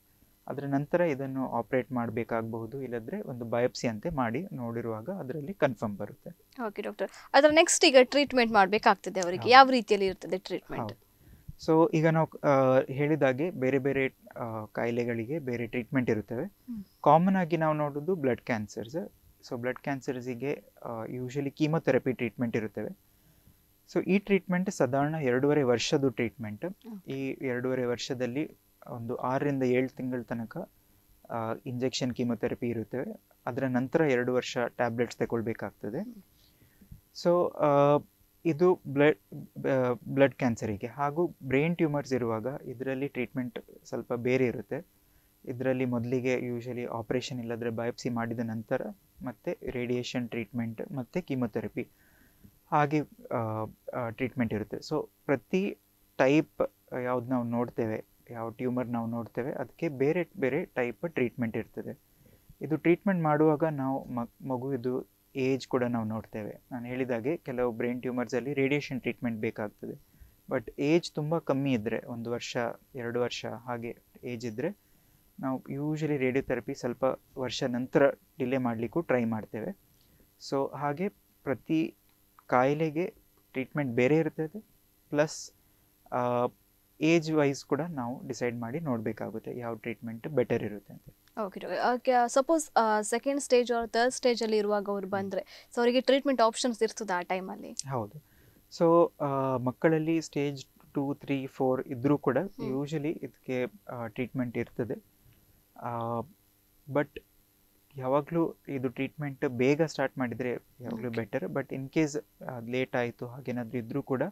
ಅದರ ನಂತರ ಇದನ್ನು ಆಪರೇಟ್ ಮಾಡಬೇಕಾಗಬಹುದು ಇಲ್ಲದ್ರೆ ಒಂದು ಬಯೋಪ್ಸಿ ಅಂತೆ ಮಾಡಿ ನೋಡಿರುವಾಗ ಅದರಲ್ಲಿ ಕನ್ಫರ್ಮ್ ಬರುತ್ತೆ ಓಕೆ ಡಾಕ್ಟರ್ ಅದರ ನೆಕ್ಸ್ಟ್ ಈಗ ಟ್ರೀಟ್ಮೆಂಟ್ ಮಾಡಬೇಕಾಗ್ತದೆ ಅವರಿಗೆ ಯಾವ ರೀತಿಯಲ್ಲಿ ಇರ್ತದೆ ಟ್ರೀಟ್ಮೆಂಟ್ ಸೊ ಈಗ ನಾವು ಹೇಳಿದಾಗೆ ಬೇರೆ ಬೇರೆ ಕಾಯಿಲೆಗಳಿಗೆ ಬೇರೆ ಟ್ರೀಟ್ಮೆಂಟ್ ಇರುತ್ತವೆ ಕಾಮನ್ ಆಗಿ ನಾವು ನೋಡೋದು ಬ್ಲಡ್ ಕ್ಯಾನ್ಸರ್ಸ್ ಸೊ ಬ್ಲಡ್ ಕ್ಯಾನ್ಸರ್ಸಿಗೆ ಯೂಶಲಿ ಕೀಮೊಥೆರಪಿ ಟ್ರೀಟ್ಮೆಂಟ್ ಇರುತ್ತವೆ ಸೊ ಈ ಟ್ರೀಟ್ಮೆಂಟ್ ಸಾಧಾರಣ ಎರಡೂವರೆ ವರ್ಷದ್ದು ಟ್ರೀಟ್ಮೆಂಟ್ ಈ ಎರಡೂವರೆ ವರ್ಷದಲ್ಲಿ ಒಂದು ಆರರಿಂದ ಏಳು ತಿಂಗಳ ತನಕ ಇಂಜೆಕ್ಷನ್ ಕೀಮೊಥೆರಪಿ ಇರುತ್ತವೆ ಅದರ ನಂತರ ಎರಡು ವರ್ಷ ಟ್ಯಾಬ್ಲೆಟ್ಸ್ ತಗೊಳ್ಬೇಕಾಗ್ತದೆ ಸೊ ಇದು ಬ್ಲಡ್ ಬ್ಲಡ್ ಕ್ಯಾನ್ಸರಿಗೆ ಹಾಗೂ ಬ್ರೈನ್ ಟ್ಯೂಮರ್ಸ್ ಇರುವಾಗ ಇದರಲ್ಲಿ ಟ್ರೀಟ್ಮೆಂಟ್ ಸ್ವಲ್ಪ ಬೇರೆ ಇರುತ್ತೆ ಇದರಲ್ಲಿ ಮೊದಲಿಗೆ ಯೂಶಲಿ ಆಪ್ರೇಷನ್ ಇಲ್ಲದ್ರೆ ಬಯೋಪ್ಸಿ ಮಾಡಿದ ನಂತರ ಮತ್ತು ರೇಡಿಯೇಷನ್ ಟ್ರೀಟ್ಮೆಂಟ್ ಮತ್ತು ಕೀಮೊಥೆರಪಿ ಹಾಗೆ ಟ್ರೀಟ್ಮೆಂಟ್ ಇರುತ್ತೆ ಸೊ ಪ್ರತಿ ಟೈಪ್ ಯಾವ್ದು ನಾವು ನೋಡ್ತೇವೆ ಯಾವ ಟ್ಯೂಮರ್ ನಾವು ನೋಡ್ತೇವೆ ಅದಕ್ಕೆ ಬೇರೆ ಬೇರೆ ಟೈಪ್ ಟ್ರೀಟ್ಮೆಂಟ್ ಇರ್ತದೆ ಇದು ಟ್ರೀಟ್ಮೆಂಟ್ ಮಾಡುವಾಗ ನಾವು ಮಗುವಿದು ಏಜ್ ಕೂಡ ನಾವು ನೋಡ್ತೇವೆ ನಾನು ಹೇಳಿದಾಗೆ ಕೆಲವು ಬ್ರೈನ್ ಟ್ಯೂಮರ್ಸಲ್ಲಿ ರೇಡಿಯೇಷನ್ ಟ್ರೀಟ್ಮೆಂಟ್ ಬೇಕಾಗ್ತದೆ ಬಟ್ ಏಜ್ ತುಂಬ ಕಮ್ಮಿ ಇದ್ದರೆ ಒಂದು ವರ್ಷ ಎರಡು ವರ್ಷ ಹಾಗೆ ಏಜ್ ಇದ್ದರೆ ನಾವು ಯೂಶಲಿ ರೇಡಿಯೋಥೆರಪಿ ಸ್ವಲ್ಪ ವರ್ಷ ನಂತರ ಡಿಲೇ ಮಾಡಲಿಕ್ಕೂ ಟ್ರೈ ಮಾಡ್ತೇವೆ ಸೊ ಹಾಗೆ ಪ್ರತಿ ಕಾಯಿಲೆಗೆ ಟ್ರೀಟ್ಮೆಂಟ್ ಬೇರೆ ಇರ್ತದೆ ಪ್ಲಸ್ ಏಜ್ ವೈಸ್ ಕೂಡ ನಾವು ಡಿಸೈಡ್ ಮಾಡಿ ನೋಡಬೇಕಾಗುತ್ತೆ ಯಾವ ಟ್ರೀಟ್ಮೆಂಟ್ ಬೆಟರ್ ಇರುತ್ತೆ ಅಂತ okay okay suppose second stage or third ಸ್ಟೇಜಲ್ಲಿ ಇರುವಾಗ ಅವ್ರು ಬಂದರೆ ಸೊ ಅವರಿಗೆ ಟ್ರೀಟ್ಮೆಂಟ್ ಆಪ್ಷನ್ಸ್ ಇರ್ತದೆ ಆ ಟೈಮಲ್ಲಿ ಹೌದು ಸೊ ಮಕ್ಕಳಲ್ಲಿ ಸ್ಟೇಜ್ ಟೂ ತ್ರೀ ಫೋರ್ ಇದ್ರೂ ಕೂಡ ಯೂಶಲಿ ಇದಕ್ಕೆ ಟ್ರೀಟ್ಮೆಂಟ್ ಇರ್ತದೆ ಬಟ್ ಯಾವಾಗಲೂ ಇದು ಟ್ರೀಟ್ಮೆಂಟ್ ಬೇಗ ಸ್ಟಾರ್ಟ್ ಮಾಡಿದರೆ ಯಾವಾಗಲೂ better but in case late ಆಯಿತು ಹಾಗೇನಾದರೂ ಇದ್ದರೂ ಕೂಡ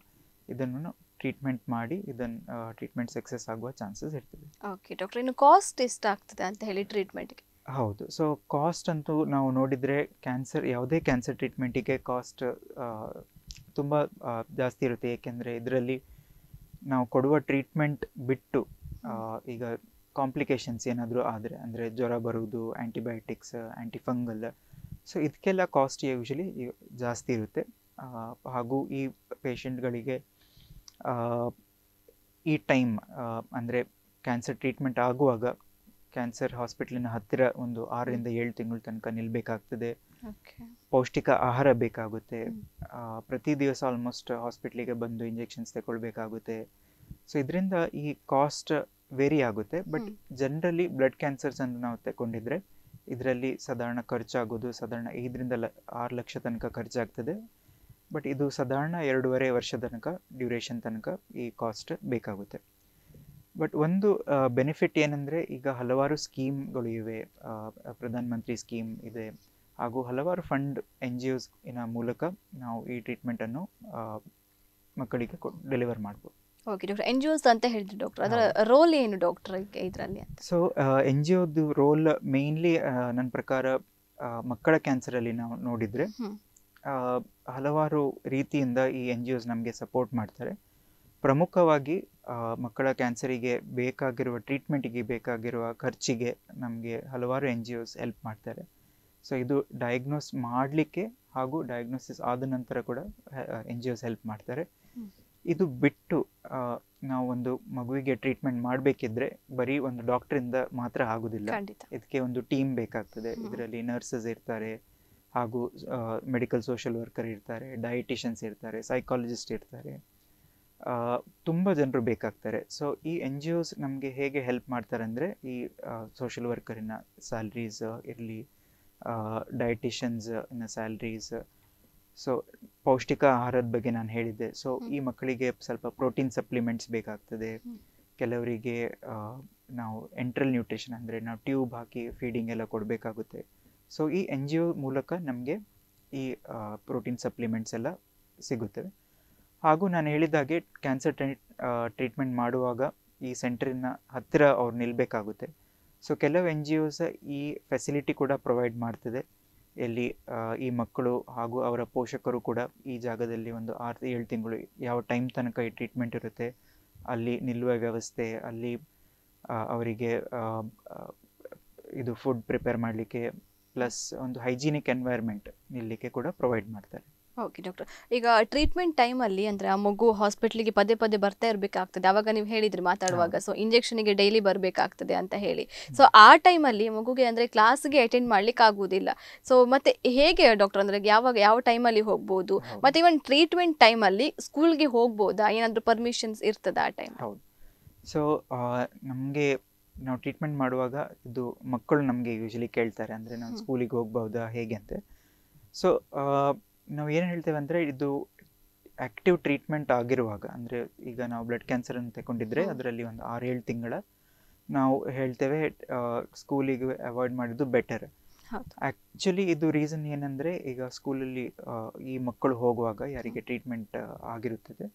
ಇದನ್ನು ಟ್ರೀಟ್ಮೆಂಟ್ ಮಾಡಿ ಇದನ್ನು ಟ್ರೀಟ್ಮೆಂಟ್ ಸಕ್ಸಸ್ ಆಗುವ ಚಾನ್ಸಸ್ ಇರ್ತದೆ ಓಕೆ ಡಾಕ್ಟರ್ ಇನ್ನು ಕಾಸ್ಟ್ ಎಷ್ಟು ಆಗ್ತದೆ ಅಂತ ಹೇಳಿ ಟ್ರೀಟ್ಮೆಂಟ್ಗೆ ಹೌದು ಸೊ ಕಾಸ್ಟ್ ಅಂತೂ ನಾವು ನೋಡಿದರೆ ಕ್ಯಾನ್ಸರ್ ಯಾವುದೇ ಕ್ಯಾನ್ಸರ್ ಟ್ರೀಟ್ಮೆಂಟಿಗೆ ಕಾಸ್ಟ್ ತುಂಬ ಜಾಸ್ತಿ ಇರುತ್ತೆ ಏಕೆಂದರೆ ಇದರಲ್ಲಿ ನಾವು ಕೊಡುವ ಟ್ರೀಟ್ಮೆಂಟ್ ಬಿಟ್ಟು ಈಗ ಕಾಂಪ್ಲಿಕೇಶನ್ಸ್ ಏನಾದರೂ ಆದರೆ ಅಂದರೆ ಜ್ವರ ಬರುವುದು ಆ್ಯಂಟಿಬಯೋಟಿಕ್ಸ್ ಆ್ಯಂಟಿಫಂಗಲ್ ಸೊ ಇದಕ್ಕೆಲ್ಲ ಕಾಸ್ಟ್ ಯೂಶಲಿ ಜಾಸ್ತಿ ಇರುತ್ತೆ ಹಾಗೂ ಈ ಪೇಷಂಟ್ಗಳಿಗೆ ಈ ಟೈಮ್ ಅಂದರೆ ಕ್ಯಾನ್ಸರ್ ಟ್ರೀಟ್ಮೆಂಟ್ ಆಗುವಾಗ ಕ್ಯಾನ್ಸರ್ ಹಾಸ್ಪಿಟ್ಲಿನ ಹತ್ತಿರ ಒಂದು ಆರರಿಂದ ಏಳು ತಿಂಗಳ ತನಕ ನಿಲ್ಲಬೇಕಾಗ್ತದೆ ಪೌಷ್ಟಿಕ ಆಹಾರ ಬೇಕಾಗುತ್ತೆ ಪ್ರತಿ ದಿವಸ ಆಲ್ಮೋಸ್ಟ್ ಹಾಸ್ಪಿಟ್ಲಿಗೆ ಬಂದು ಇಂಜೆಕ್ಷನ್ಸ್ ತಗೊಳ್ಬೇಕಾಗುತ್ತೆ ಸೊ ಇದರಿಂದ ಈ ಕಾಸ್ಟ್ ವೇರಿ ಆಗುತ್ತೆ ಬಟ್ ಜನರಲಿ ಬ್ಲಡ್ ಕ್ಯಾನ್ಸರ್ಸ್ ಅಂತ ನಾವು ತಗೊಂಡಿದ್ರೆ ಇದರಲ್ಲಿ ಸಾಧಾರಣ ಖರ್ಚಾಗೋದು ಸಾಧಾರಣ ಐದರಿಂದ ಆರು ಲಕ್ಷ ತನಕ ಖರ್ಚಾಗ್ತದೆ ಬಟ್ ಇದು ಸಾಧಾರಣ ಎರಡೂವರೆ ವರ್ಷ ತನಕ ಡ್ಯೂರೇಷನ್ ತನಕ ಈ ಕಾಸ್ಟ್ ಬೇಕಾಗುತ್ತೆ ಬಟ್ ಒಂದು ಬೆನಿಫಿಟ್ ಏನಂದರೆ ಈಗ ಹಲವಾರು ಸ್ಕೀಮ್ಗಳು ಇವೆ ಪ್ರಧಾನ ಮಂತ್ರಿ ಸ್ಕೀಮ್ ಇದೆ ಹಾಗೂ ಹಲವಾರು ಫಂಡ್ ಎನ್ ಜಿ ಇನ ಮೂಲಕ ನಾವು ಈ ಟ್ರೀಟ್ಮೆಂಟನ್ನು ಮಕ್ಕಳಿಗೆ ಡೆಲಿವರ್ ಮಾಡ್ಬೋದು ಓಕೆ ಡಾಕ್ಟರ್ ಎನ್ ಜಿ ಅಂತ ಹೇಳಿದ್ರಿ ಡಾಕ್ಟರ್ ಅದರ ರೋಲ್ ಏನು ಡಾಕ್ಟರ್ ಇದರಲ್ಲಿ ಸೊ ಎನ್ ಜಿ ಓದು ರೋಲ್ ಮೇಯ್ನ್ಲಿ ನನ್ನ ಪ್ರಕಾರ ಮಕ್ಕಳ ಕ್ಯಾನ್ಸರಲ್ಲಿ ನಾವು ನೋಡಿದರೆ ಹಲವಾರು ರೀತಿಯಿಂದ ಈ ಎನ್ ಜಿ ಓಸ್ ನಮಗೆ ಸಪೋರ್ಟ್ ಮಾಡ್ತಾರೆ ಪ್ರಮುಖವಾಗಿ ಮಕ್ಕಳ ಕ್ಯಾನ್ಸರಿಗೆ ಬೇಕಾಗಿರುವ ಟ್ರೀಟ್ಮೆಂಟಿಗೆ ಬೇಕಾಗಿರುವ ಖರ್ಚಿಗೆ ನಮಗೆ ಹಲವಾರು ಎನ್ ಜಿ ಓಸ್ ಹೆಲ್ಪ್ ಮಾಡ್ತಾರೆ ಸೊ ಇದು ಡಯಾಗ್ನೋಸ್ ಮಾಡಲಿಕ್ಕೆ ಹಾಗೂ ಡಯಾಗ್ನೋಸಿಸ್ ಆದ ನಂತರ ಕೂಡ ಎನ್ ಜಿ ಓಸ್ ಹೆಲ್ಪ್ ಮಾಡ್ತಾರೆ ಇದು ಬಿಟ್ಟು ನಾವೊಂದು ಮಗುವಿಗೆ ಟ್ರೀಟ್ಮೆಂಟ್ ಮಾಡಬೇಕಿದ್ರೆ ಬರೀ ಒಂದು ಡಾಕ್ಟ್ರಿಂದ ಮಾತ್ರ ಆಗೋದಿಲ್ಲ ಇದಕ್ಕೆ ಒಂದು ಟೀಮ್ ಬೇಕಾಗ್ತದೆ ಇದರಲ್ಲಿ ನರ್ಸಸ್ ಇರ್ತಾರೆ ಹಾಗೂ ಮೆಡಿಕಲ್ ಸೋಷಲ್ ವರ್ಕರ್ ಇರ್ತಾರೆ ಡಯಟಿಷನ್ಸ್ ಇರ್ತಾರೆ ಸೈಕಾಲಜಿಸ್ಟ್ ಇರ್ತಾರೆ ತುಂಬ ಜನರು ಬೇಕಾಗ್ತಾರೆ ಸೊ ಈ ಎನ್ ಜಿ ಓಸ್ ನಮಗೆ ಹೇಗೆ ಹೆಲ್ಪ್ ಮಾಡ್ತಾರೆ ಅಂದರೆ ಈ ಸೋಷಲ್ ವರ್ಕರಿನ ಸ್ಯಾಲ್ರೀಸ್ ಇರಲಿ ಡಯಟಿಷನ್ಸ್ ಇನ್ನ ಸ್ಯಾಲ್ರೀಸ್ ಸೊ ಪೌಷ್ಟಿಕ ಆಹಾರದ ಬಗ್ಗೆ ನಾನು ಹೇಳಿದ್ದೆ ಸೊ ಈ ಮಕ್ಕಳಿಗೆ ಸ್ವಲ್ಪ ಪ್ರೋಟೀನ್ ಸಪ್ಲಿಮೆಂಟ್ಸ್ ಬೇಕಾಗ್ತದೆ ಕೆಲವರಿಗೆ ನಾವು ಎಂಟ್ರಲ್ ನ್ಯೂಟ್ರಿಷನ್ ಅಂದರೆ ನಾವು ಟ್ಯೂಬ್ ಹಾಕಿ ಫೀಡಿಂಗ್ ಎಲ್ಲ ಕೊಡಬೇಕಾಗುತ್ತೆ ಸೊ ಈ ಎನ್ ಜಿ ಒ ಮೂಲಕ ನಮಗೆ ಈ ಪ್ರೋಟೀನ್ ಸಪ್ಲಿಮೆಂಟ್ಸ್ ಎಲ್ಲ ಸಿಗುತ್ತವೆ ಹಾಗೂ ನಾನು ಹೇಳಿದಾಗೆ ಕ್ಯಾನ್ಸರ್ ಟ್ರೀಟ್ಮೆಂಟ್ ಮಾಡುವಾಗ ಈ ಸೆಂಟ್ರಿನ ಹತ್ತಿರ ಅವ್ರು ನಿಲ್ಲಬೇಕಾಗುತ್ತೆ ಸೊ ಕೆಲವು ಎನ್ ಜಿ ಒಸ ಈ ಫೆಸಿಲಿಟಿ ಕೂಡ ಪ್ರೊವೈಡ್ ಮಾಡ್ತದೆ ಎಲ್ಲಿ ಈ ಮಕ್ಕಳು ಹಾಗೂ ಅವರ ಪೋಷಕರು ಕೂಡ ಈ ಜಾಗದಲ್ಲಿ ಒಂದು ಆರು ಏಳು ತಿಂಗಳು ಯಾವ ಟೈಮ್ ತನಕ ಈ ಟ್ರೀಟ್ಮೆಂಟ್ ಇರುತ್ತೆ ಅಲ್ಲಿ ನಿಲ್ಲುವ ವ್ಯವಸ್ಥೆ ಅಲ್ಲಿ ಅವರಿಗೆ ಇದು ಫುಡ್ ಪ್ರಿಪೇರ್ ಮಾಡಲಿಕ್ಕೆ ಪ್ಲಸ್ ಒಂದು ಹೈಜಿನಿಕ್ ಎನ್ವೈರ್ಮೆಂಟ್ ನಿಲ್ಲಿಕ್ಕೆ ಕೂಡ ಪ್ರೊವೈಡ್ ಮಾಡ್ತಾರೆ ಓಕೆ ಡಾಕ್ಟರ್ ಈಗ ಟ್ರೀಟ್ಮೆಂಟ್ ಟೈಮಲ್ಲಿ ಅಂದರೆ ಆ ಮಗು ಹಾಸ್ಪಿಟ್ಲಿಗೆ ಪದೇ ಪದೇ ಬರ್ತಾ ಇರಬೇಕಾಗ್ತದೆ ಅವಾಗ ನೀವು ಹೇಳಿದ್ರಿ ಮಾತಾಡುವಾಗ ಸೊ ಇಂಜೆಕ್ಷನಿಗೆ ಡೈಲಿ ಬರಬೇಕಾಗ್ತದೆ ಅಂತ ಹೇಳಿ ಸೊ ಆ ಟೈಮಲ್ಲಿ ಮಗುಗೆ ಅಂದರೆ ಕ್ಲಾಸ್ಗೆ ಅಟೆಂಡ್ ಮಾಡ್ಲಿಕ್ಕೆ ಆಗುವುದಿಲ್ಲ ಸೊ ಮತ್ತೆ ಹೇಗೆ ಡಾಕ್ಟರ್ ಅಂದರೆ ಯಾವಾಗ ಯಾವ ಟೈಮಲ್ಲಿ ಹೋಗ್ಬೋದು ಮತ್ತೆ ಇವನ್ ಟ್ರೀಟ್ಮೆಂಟ್ ಟೈಮಲ್ಲಿ ಸ್ಕೂಲ್ಗೆ ಹೋಗ್ಬೋದಾ ಏನಾದರೂ ಪರ್ಮಿಷನ್ಸ್ ಇರ್ತದೆ ಆ ಟೈಮ್ ಹೌದು ಸೊ ನಮಗೆ ನಾವು ಟ್ರೀಟ್ಮೆಂಟ್ ಮಾಡುವಾಗ ಇದು ಮಕ್ಕಳು ನಮಗೆ ಯೂಶಲಿ ಕೇಳ್ತಾರೆ ಅಂದರೆ ನಾವು ಸ್ಕೂಲಿಗೆ ಹೋಗ್ಬೋದಾ ಹೇಗೆ ಅಂತ ಸೊ ನಾವು ಏನು ಹೇಳ್ತೇವೆ ಅಂದರೆ ಇದು ಆ್ಯಕ್ಟಿವ್ ಟ್ರೀಟ್ಮೆಂಟ್ ಆಗಿರುವಾಗ ಅಂದರೆ ಈಗ ನಾವು ಬ್ಲಡ್ ಕ್ಯಾನ್ಸರನ್ನು ತಗೊಂಡಿದ್ರೆ ಅದರಲ್ಲಿ ಒಂದು ಆರು ಏಳು ತಿಂಗಳ ನಾವು ಹೇಳ್ತೇವೆ ಸ್ಕೂಲಿಗೆ ಅವಾಯ್ಡ್ ಮಾಡಿದ್ದು ಬೆಟರ್ ಆ್ಯಕ್ಚುಲಿ ಇದು ರೀಸನ್ ಏನಂದರೆ ಈಗ ಸ್ಕೂಲಲ್ಲಿ ಈ ಮಕ್ಕಳು ಹೋಗುವಾಗ ಯಾರಿಗೆ ಟ್ರೀಟ್ಮೆಂಟ್ ಆಗಿರುತ್ತದೆ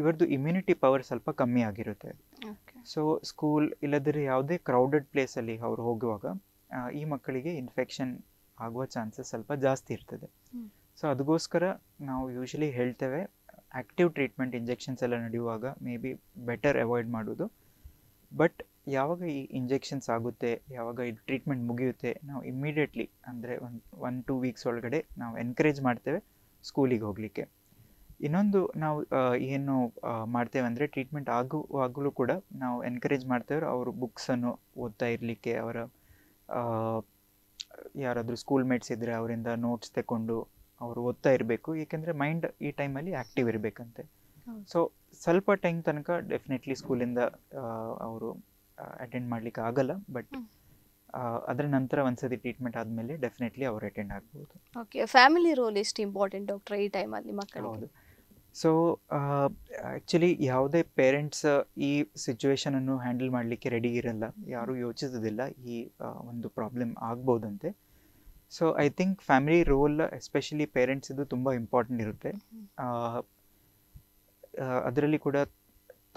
ಇವ್ರದ್ದು ಇಮ್ಯುನಿಟಿ ಪವರ್ ಸ್ವಲ್ಪ ಕಮ್ಮಿ ಆಗಿರುತ್ತೆ ಸೊ ಸ್ಕೂಲ್ ಇಲ್ಲದ್ರೆ ಯಾವುದೇ ಕ್ರೌಡೆಡ್ ಪ್ಲೇಸಲ್ಲಿ ಅವ್ರು ಹೋಗುವಾಗ ಈ ಮಕ್ಕಳಿಗೆ ಇನ್ಫೆಕ್ಷನ್ ಆಗುವ ಚಾನ್ಸಸ್ ಸ್ವಲ್ಪ ಜಾಸ್ತಿ ಇರ್ತದೆ ಸೊ ಅದಕ್ಕೋಸ್ಕರ ನಾವು ಯೂಶಲಿ ಹೇಳ್ತೇವೆ ಆ್ಯಕ್ಟಿವ್ ಟ್ರೀಟ್ಮೆಂಟ್ ಇಂಜೆಕ್ಷನ್ಸ್ ಎಲ್ಲ ನಡೆಯುವಾಗ ಮೇ ಬಿ ಬೆಟರ್ ಅವಾಯ್ಡ್ ಮಾಡೋದು ಬಟ್ ಯಾವಾಗ ಈ ಇಂಜೆಕ್ಷನ್ಸ್ ಆಗುತ್ತೆ ಯಾವಾಗ ಈ ಟ್ರೀಟ್ಮೆಂಟ್ ಮುಗಿಯುತ್ತೆ ನಾವು ಇಮ್ಮಿಡಿಯೇಟ್ಲಿ ಅಂದರೆ ಒಂದು ಒನ್ ಟೂ ವೀಕ್ಸ್ ಒಳಗಡೆ ನಾವು ಎನ್ಕರೇಜ್ ಮಾಡ್ತೇವೆ ಸ್ಕೂಲಿಗೆ ಹೋಗಲಿಕ್ಕೆ ಇನ್ನೊಂದು ನಾವು ಏನು ಮಾಡ್ತೇವೆ ಅಂದರೆ ಟ್ರೀಟ್ಮೆಂಟ್ ಆಗುವಾಗಲೂ ಕೂಡ ನಾವು ಎನ್ಕರೇಜ್ ಮಾಡ್ತೇವೆ ಅವರು ಬುಕ್ಸನ್ನು ಓದ್ತಾ ಇರಲಿಕ್ಕೆ ಅವರ ಯಾರಾದರೂ ಸ್ಕೂಲ್ ಮೇಟ್ಸ್ ಇದ್ದರೆ ಅವರಿಂದ ನೋಟ್ಸ್ ತಗೊಂಡು ಅವರು ಓದ್ತಾ ಇರಬೇಕು ಏಕೆಂದರೆ ಮೈಂಡ್ ಈ ಟೈಮಲ್ಲಿ ಆ್ಯಕ್ಟಿವ್ ಇರಬೇಕಂತೆ ಸೊ ಸ್ವಲ್ಪ ಟೈಮ್ ತನಕ ಡೆಫಿನೆಟ್ಲಿ ಸ್ಕೂಲಿಂದ ಅವರು ಅಟೆಂಡ್ ಮಾಡಲಿಕ್ಕೆ ಆಗಲ್ಲ ಬಟ್ ಅದರ ನಂತರ ಒಂದ್ಸತಿ ಟ್ರೀಟ್ಮೆಂಟ್ ಆದಮೇಲೆ ಡೆಫಿನೆಟ್ಲಿ ಅವರು ಅಟೆಂಡ್ ಆಗ್ಬೋದು ಓಕೆ ಫ್ಯಾಮಿಲಿ ರೋಲ್ ಎಷ್ಟು ಇಂಪಾರ್ಟೆಂಟ್ ಡಾಕ್ಟರ್ ಈ ಟೈಮಲ್ಲಿ ಮಕ್ಕಳು ಹೌದು ಸೊ ಆ್ಯಕ್ಚುಲಿ uh, ಯಾವುದೇ ಪೇರೆಂಟ್ಸ್ uh, ಈ ಸಿಚುವೇಶನನ್ನು ಹ್ಯಾಂಡಲ್ ಮಾಡಲಿಕ್ಕೆ ರೆಡಿ ಇರಲ್ಲ ಯಾರೂ ಯೋಚಿಸೋದಿಲ್ಲ ಈ ಒಂದು ಪ್ರಾಬ್ಲಮ್ ಆಗ್ಬೋದಂತೆ so I think family role especially ಪೇರೆಂಟ್ಸಿದು ತುಂಬ ಇಂಪಾರ್ಟೆಂಟ್ ಇರುತ್ತೆ ಅದರಲ್ಲಿ ಕೂಡ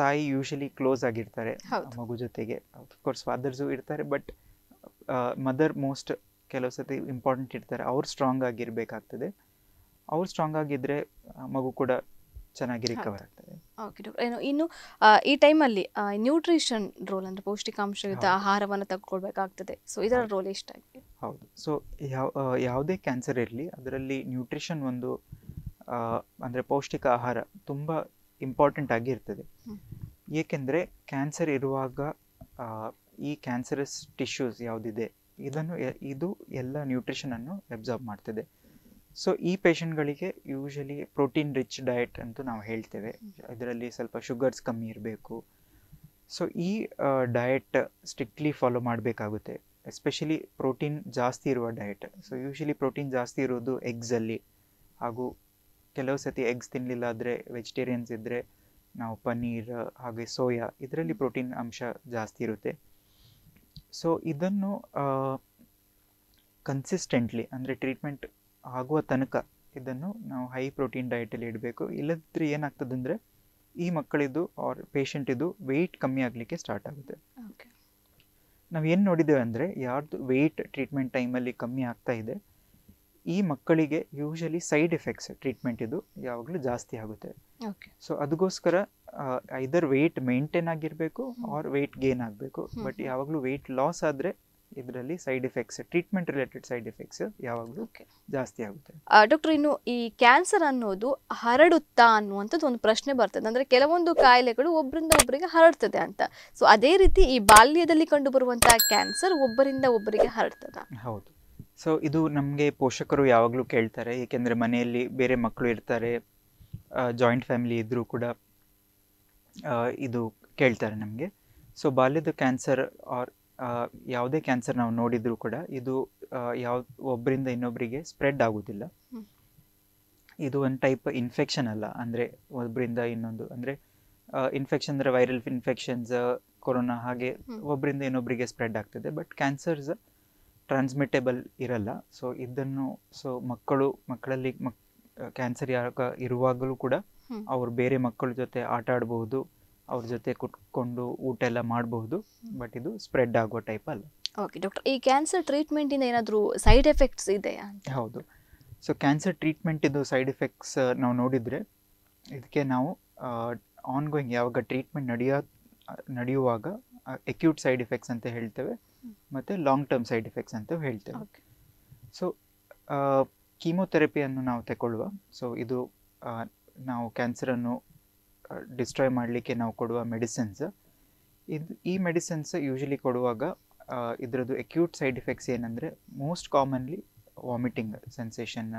ತಾಯಿ ಯೂಶಲಿ ಕ್ಲೋಸ್ ಆಗಿರ್ತಾರೆ ಮಗು ಜೊತೆಗೆ ಅಫ್ಕೋರ್ಸ್ ಫಾದರ್ಸು ಇರ್ತಾರೆ ಬಟ್ ಮದರ್ ಮೋಸ್ಟ್ ಕೆಲವು ಸತಿ ಇಂಪಾರ್ಟೆಂಟ್ ಇರ್ತಾರೆ ಅವ್ರು ಸ್ಟ್ರಾಂಗ್ ಆಗಿರಬೇಕಾಗ್ತದೆ ಅವ್ರು ಸ್ಟ್ರಾಂಗ್ ಆಗಿದ್ದರೆ ಮಗು ಕೂಡ ಚೆನ್ನಾಗಿ ರಿಕವರ್ ಆಗ್ತದೆ ಓಕೆ ಡಾಕ್ಟರ್ ಏನು ಇನ್ನು ಈ ಟೈಮಲ್ಲಿ ನ್ಯೂಟ್ರಿಷನ್ ರೋಲ್ ಅಂದರೆ ಪೌಷ್ಟಿಕಾಂಶಯುತ ಆಹಾರವನ್ನು ತಗೊಳ್ಬೇಕಾಗ್ತದೆ ಸೊ ಇದರ ರೋಲ್ ಎಷ್ಟಾಗಿದೆ ಹೌದು ಸೊ ಯಾವ ಯಾವುದೇ ಕ್ಯಾನ್ಸರ್ ಇರಲಿ ಅದರಲ್ಲಿ ನ್ಯೂಟ್ರಿಷನ್ ಒಂದು ಅಂದರೆ ಪೌಷ್ಟಿಕ ಆಹಾರ ತುಂಬ ಇಂಪಾರ್ಟೆಂಟ್ ಆಗಿರ್ತದೆ ಏಕೆಂದರೆ ಕ್ಯಾನ್ಸರ್ ಇರುವಾಗ ಈ ಕ್ಯಾನ್ಸರಸ್ ಟಿಶ್ಯೂಸ್ ಯಾವುದಿದೆ ಇದನ್ನು ಇದು ಎಲ್ಲ ನ್ಯೂಟ್ರಿಷನನ್ನು ಅಬ್ಸಾರ್ಬ್ ಮಾಡ್ತದೆ ಸೊ ಈ ಪೇಷಂಟ್ಗಳಿಗೆ ಯೂಶಲಿ ಪ್ರೋಟೀನ್ ರಿಚ್ ಡಯಟ್ ಅಂತೂ ನಾವು ಹೇಳ್ತೇವೆ ಇದರಲ್ಲಿ ಸ್ವಲ್ಪ ಶುಗರ್ಸ್ ಕಮ್ಮಿ ಇರಬೇಕು ಸೊ ಈ ಡಯಟ್ ಸ್ಟ್ರಿಕ್ಟ್ಲಿ ಫಾಲೋ ಮಾಡಬೇಕಾಗುತ್ತೆ ಎಸ್ಪೆಷಲಿ ಪ್ರೋಟೀನ್ ಜಾಸ್ತಿ ಇರುವ ಡಯಟ್ ಸೊ ಯೂಶಲಿ ಪ್ರೋಟೀನ್ ಜಾಸ್ತಿ ಇರೋದು ಎಗ್ಸಲ್ಲಿ ಹಾಗೂ ಕೆಲವು ಸತಿ ಎಗ್ಸ್ ತಿನ್ನಲಿಲ್ಲ ಆದರೆ ವೆಜಿಟೇರಿಯನ್ಸ್ ಇದ್ದರೆ ನಾವು ಪನ್ನೀರ್ ಹಾಗೆ ಸೋಯಾ ಇದರಲ್ಲಿ ಪ್ರೋಟೀನ್ ಅಂಶ ಜಾಸ್ತಿ ಇರುತ್ತೆ ಸೊ ಇದನ್ನು ಕನ್ಸಿಸ್ಟೆಂಟ್ಲಿ ಅಂದರೆ ಟ್ರೀಟ್ಮೆಂಟ್ ಆಗುವ ತನಕ ಇದನ್ನು ನಾವು ಹೈ ಪ್ರೋಟೀನ್ ಡಯಟಲ್ಲಿ ಇಡಬೇಕು ಇಲ್ಲದ್ರೆ ಏನಾಗ್ತದೆ ಅಂದರೆ ಈ ಮಕ್ಕಳಿದ್ದು ಆರ್ ಪೇಷಂಟಿದು ವೆಯ್ಟ್ ಕಮ್ಮಿ ಆಗಲಿಕ್ಕೆ ಸ್ಟಾರ್ಟ್ ಆಗುತ್ತೆ ನಾವು ಏನು ನೋಡಿದ್ದೇವೆ ಅಂದರೆ ಯಾರ್ದು ವೆಯ್ಟ್ ಟ್ರೀಟ್ಮೆಂಟ್ ಟೈಮಲ್ಲಿ ಕಮ್ಮಿ ಆಗ್ತಾ ಇದೆ ಈ ಮಕ್ಕಳಿಗೆ ಯೂಶಲಿ ಸೈಡ್ ಎಫೆಕ್ಟ್ಸ್ ಟ್ರೀಟ್ಮೆಂಟ್ ಇದು ಯಾವಾಗಲೂ ಜಾಸ್ತಿ ಆಗುತ್ತೆ ಸೊ ಅದಕ್ಕೋಸ್ಕರ ಐದರ್ ವೆಯ್ಟ್ ಮೇಂಟೈನ್ ಆಗಿರಬೇಕು ಆರ್ ವೆಯ್ಟ್ ಗೇನ್ ಆಗಬೇಕು ಬಟ್ ಯಾವಾಗಲೂ ವೆಯ್ಟ್ ಲಾಸ್ ಆದರೆ ಇದರಲ್ಲಿ side effects treatment related side effects ಯಾವಾಗಲೂ ಜಾಸ್ತಿ ಆಗುತ್ತೆ ಡಾಕ್ಟರ್ ಇನ್ನು ಈ ಕ್ಯಾನ್ಸರ್ ಅನ್ನೋದು ಹರಡುತ್ತಾ ಅನ್ನುವಂಥದ್ದು ಒಂದು ಪ್ರಶ್ನೆ ಬರ್ತದೆ ಅಂದರೆ ಕೆಲವೊಂದು ಕಾಯಿಲೆಗಳು ಒಬ್ಬರಿಂದ ಒಬ್ಬರಿಗೆ ಹರಡ್ತದೆ ಅಂತ ಸೊ ಅದೇ ರೀತಿ ಈ ಬಾಲ್ಯದಲ್ಲಿ ಕಂಡು ಬರುವಂತಹ ಕ್ಯಾನ್ಸರ್ ಒಬ್ಬರಿಂದ ಒಬ್ಬರಿಗೆ ಹರಡ್ತದ ಹೌದು ಸೊ ಇದು ನಮಗೆ ಪೋಷಕರು ಯಾವಾಗಲೂ ಕೇಳ್ತಾರೆ ಏಕೆಂದರೆ ಮನೆಯಲ್ಲಿ ಬೇರೆ ಮಕ್ಕಳು ಇರ್ತಾರೆ ಜಾಯಿಂಟ್ ಫ್ಯಾಮಿಲಿ ಇದ್ದರೂ ಕೂಡ ಇದು ಕೇಳ್ತಾರೆ ನಮಗೆ ಸೊ ಬಾಲ್ಯದ ಕ್ಯಾನ್ಸರ್ ಆರ್ ಯಾವುದೇ ಕ್ಯಾನ್ಸರ್ ನಾವು ನೋಡಿದ್ರು ಕೂಡ ಇದು ಯಾವ ಒಬ್ಬರಿಂದ ಇನ್ನೊಬ್ಬರಿಗೆ ಸ್ಪ್ರೆಡ್ ಆಗೋದಿಲ್ಲ ಇದು ಒಂದು ಟೈಪ್ ಇನ್ಫೆಕ್ಷನ್ ಅಲ್ಲ ಅಂದ್ರೆ ಒಬ್ಬರಿಂದ ಇನ್ನೊಂದು ಅಂದ್ರೆ ಇನ್ಫೆಕ್ಷನ್ ಅಂದ್ರೆ ವೈರಲ್ ಇನ್ಫೆಕ್ಷನ್ಸ್ ಕೊರೋನಾ ಹಾಗೆ ಒಬ್ಬರಿಂದ ಇನ್ನೊಬ್ಬರಿಗೆ ಸ್ಪ್ರೆಡ್ ಆಗ್ತದೆ ಬಟ್ ಕ್ಯಾನ್ಸರ್ಸ್ ಟ್ರಾನ್ಸ್ಮಿಟೇಬಲ್ ಇರಲ್ಲ ಸೊ ಇದನ್ನು ಸೊ ಮಕ್ಕಳು ಮಕ್ಕಳಲ್ಲಿ ಮಕ್ ಕ್ಯಾನ್ಸರ್ ಯಾಕ ಇರುವಾಗಲೂ ಕೂಡ ಅವರು ಬೇರೆ ಮಕ್ಕಳ ಜೊತೆ ಆಟ ಆಡಬಹುದು ಅವ್ರ ಜೊತೆ ಕುಟ್ಕೊಂಡು ಊಟ ಎಲ್ಲ ಮಾಡಬಹುದು ಬಟ್ ಇದು ಸ್ಪ್ರೆಡ್ ಆಗುವ ಟೈಪ್ ಅಲ್ಲ ಓಕೆ ಡಾಕ್ಟರ್ ಈ ಕ್ಯಾನ್ಸರ್ ಟ್ರೀಟ್ಮೆಂಟಿಂದ ಏನಾದರೂ ಸೈಡ್ ಎಫೆಕ್ಟ್ಸ್ ಇದೆಯಾ ಹೌದು ಸೊ ಕ್ಯಾನ್ಸರ್ ಟ್ರೀಟ್ಮೆಂಟ್ ಇದು ಸೈಡ್ ಎಫೆಕ್ಟ್ಸ್ ನಾವು ನೋಡಿದರೆ ಇದಕ್ಕೆ ನಾವು ಆನ್ಗೋಯಿಂಗ್ ಯಾವಾಗ ಟ್ರೀಟ್ಮೆಂಟ್ ನಡೆಯ ನಡೆಯುವಾಗ ಎಕ್ಯೂಟ್ ಸೈಡ್ ಎಫೆಕ್ಟ್ಸ್ ಅಂತ ಹೇಳ್ತೇವೆ ಮತ್ತು ಲಾಂಗ್ ಟರ್ಮ್ ಸೈಡ್ ಎಫೆಕ್ಟ್ಸ್ ಅಂತ ಹೇಳ್ತೇವೆ ಸೊ ಕೀಮೋಥೆರಪಿಯನ್ನು ನಾವು ತಗೊಳ್ಳುವ ಸೊ ಇದು ನಾವು ಕ್ಯಾನ್ಸರನ್ನು ಡಿಸ್ಟ್ರಾಯ್ ಮಾಡಲಿಕ್ಕೆ ನಾವು ಕೊಡುವ ಮೆಡಿಸಿನ್ಸ್ ಇದು ಈ ಮೆಡಿಸಿನ್ಸ್ ಯೂಶಲಿ ಕೊಡುವಾಗ ಇದರದ್ದು ಅಕ್ಯೂಟ್ ಸೈಡ್ ಎಫೆಕ್ಟ್ಸ್ ಏನಂದರೆ most commonly vomiting sensation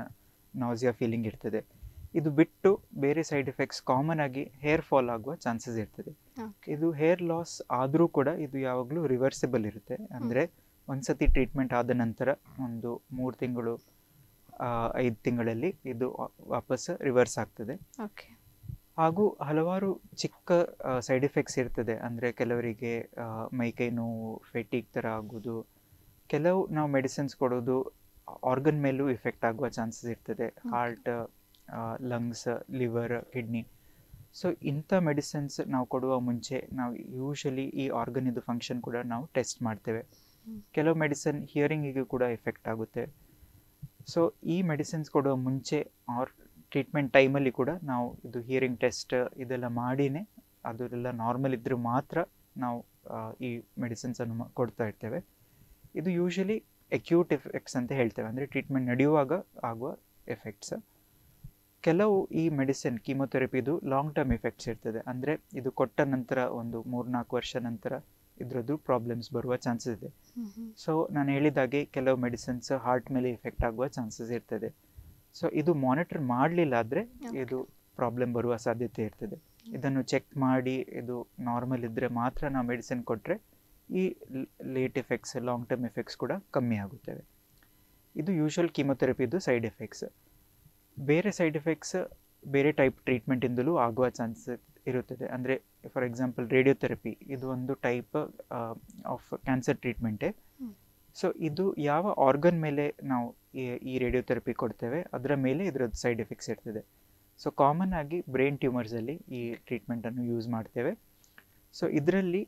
nausea feeling ಇರ್ತದೆ ಇದು ಬಿಟ್ಟು ಬೇರೆ ಸೈಡ್ ಎಫೆಕ್ಟ್ಸ್ ಕಾಮನ್ ಆಗಿ ಹೇರ್ ಫಾಲ್ ಆಗುವ ಚಾನ್ಸಸ್ ಇರ್ತದೆ ಇದು ಹೇರ್ ಲಾಸ್ ಆದರೂ ಕೂಡ ಇದು ಯಾವಾಗಲೂ ರಿವರ್ಸಿಬಲ್ ಇರುತ್ತೆ ಅಂದರೆ ಒಂದ್ಸತಿ ಟ್ರೀಟ್ಮೆಂಟ್ ಆದ ನಂತರ ಒಂದು ಮೂರು ತಿಂಗಳು ಐದು ತಿಂಗಳಲ್ಲಿ ಇದು ವಾಪಸ್ ರಿವರ್ಸ್ ಆಗ್ತದೆ ಓಕೆ ಹಾಗೂ ಹಲವಾರು ಚಿಕ್ಕ ಸೈಡ್ ಎಫೆಕ್ಟ್ಸ್ ಇರ್ತದೆ ಅಂದರೆ ಕೆಲವರಿಗೆ ಮೈ ಕೈ ನೋವು ಫೆಟಿಕ್ ಥರ ಆಗೋದು ಕೆಲವು ನಾವು ಮೆಡಿಸಿನ್ಸ್ ಕೊಡೋದು ಆರ್ಗನ್ ಮೇಲೂ ಇಫೆಕ್ಟ್ ಆಗುವ ಚಾನ್ಸಸ್ ಇರ್ತದೆ heart lungs liver kidney so ಇಂಥ ಮೆಡಿಸಿನ್ಸ್ ನಾವು ಕೊಡುವ ಮುಂಚೆ ನಾವು ಯೂಶಲಿ ಈ ಆರ್ಗನ್ ಇದು ಫಂಕ್ಷನ್ ಕೂಡ ನಾವು ಟೆಸ್ಟ್ ಮಾಡ್ತೇವೆ ಕೆಲವು ಮೆಡಿಸನ್ ಹಿಯರಿಂಗಿಗೂ ಕೂಡ ಎಫೆಕ್ಟ್ ಆಗುತ್ತೆ ಸೊ ಈ ಮೆಡಿಸಿನ್ಸ್ ಕೊಡುವ ಮುಂಚೆ ಆರ್ ಟ್ರೀಟ್ಮೆಂಟ್ ಟೈಮಲ್ಲಿ ಕೂಡ ನಾವು ಇದು ಹಿಯರಿಂಗ್ ಟೆಸ್ಟ್ ಇದೆಲ್ಲ ಮಾಡಿನೇ ಅದರೆಲ್ಲ ನಾರ್ಮಲ್ ಇದ್ದರೆ ಮಾತ್ರ ನಾವು ಈ ಮೆಡಿಸಿನ್ಸನ್ನು ಕೊಡ್ತಾ ಇರ್ತೇವೆ ಇದು ಯೂಶಲಿ ಎಕ್ಯೂಟ್ ಎಫೆಕ್ಟ್ಸ್ ಅಂತ ಹೇಳ್ತೇವೆ ಅಂದರೆ ಟ್ರೀಟ್ಮೆಂಟ್ ನಡೆಯುವಾಗ ಆಗುವ ಎಫೆಕ್ಟ್ಸ್ ಕೆಲವು ಈ ಮೆಡಿಸಿನ್ ಕೀಮೊಥೆರಪಿದು ಲಾಂಗ್ ಟರ್ಮ್ ಎಫೆಕ್ಟ್ಸ್ ಇರ್ತದೆ ಅಂದರೆ ಇದು ಕೊಟ್ಟ ನಂತರ ಒಂದು ಮೂರ್ನಾಲ್ಕು ವರ್ಷ ನಂತರ ಇದರದ್ದು ಪ್ರಾಬ್ಲಮ್ಸ್ ಬರುವ ಚಾನ್ಸಸ್ ಇದೆ ಸೊ ನಾನು ಹೇಳಿದಾಗೆ ಕೆಲವು ಮೆಡಿಸಿನ್ಸ್ ಹಾರ್ಟ್ ಮೇಲೆ ಎಫೆಕ್ಟ್ ಆಗುವ ಚಾನ್ಸಸ್ ಇರ್ತದೆ ಸೊ ಇದು ಮಾನಿಟರ್ ಮಾಡಲಿಲ್ಲ ಆದರೆ ಇದು ಪ್ರಾಬ್ಲಮ್ ಬರುವ ಸಾಧ್ಯತೆ ಇರ್ತದೆ ಇದನ್ನು ಚೆಕ್ ಮಾಡಿ ಇದು ನಾರ್ಮಲ್ ಇದ್ದರೆ ಮಾತ್ರ ನಾವು ಮೆಡಿಸಿನ್ ಕೊಟ್ಟರೆ ಈ late effects long term effects ಕೂಡ ಕಮ್ಮಿ ಆಗುತ್ತವೆ ಇದು ಯೂಶ್ವಲ್ ಕೀಮೊಥೆರಪಿದು ಸೈಡ್ ಎಫೆಕ್ಟ್ಸ್ ಬೇರೆ ಸೈಡ್ ಎಫೆಕ್ಟ್ಸ್ ಬೇರೆ ಟೈಪ್ ಟ್ರೀಟ್ಮೆಂಟಿಂದಲೂ ಆಗುವ ಚಾನ್ಸ್ ಇರುತ್ತದೆ ಅಂದರೆ ಫಾರ್ ಎಕ್ಸಾಂಪಲ್ ರೇಡಿಯೋಥೆರಪಿ ಇದು ಒಂದು ಟೈಪ್ ಆಫ್ ಕ್ಯಾನ್ಸರ್ ಟ್ರೀಟ್ಮೆಂಟೇ ಸೊ ಇದು ಯಾವ ಆರ್ಗನ್ ಮೇಲೆ ನಾವು ಈ ರೇಡಿಯೋಥೆರಪಿ ಕೊಡ್ತೇವೆ ಅದರ ಮೇಲೆ ಇದರದ್ದು ಸೈಡ್ ಎಫೆಕ್ಟ್ಸ್ ಇರ್ತದೆ ಸೊ ಕಾಮನ್ ಆಗಿ ಬ್ರೈನ್ ಟ್ಯೂಮರ್ಸಲ್ಲಿ ಈ ಟ್ರೀಟ್ಮೆಂಟನ್ನು ಯೂಸ್ ಮಾಡ್ತೇವೆ ಸೊ ಇದರಲ್ಲಿ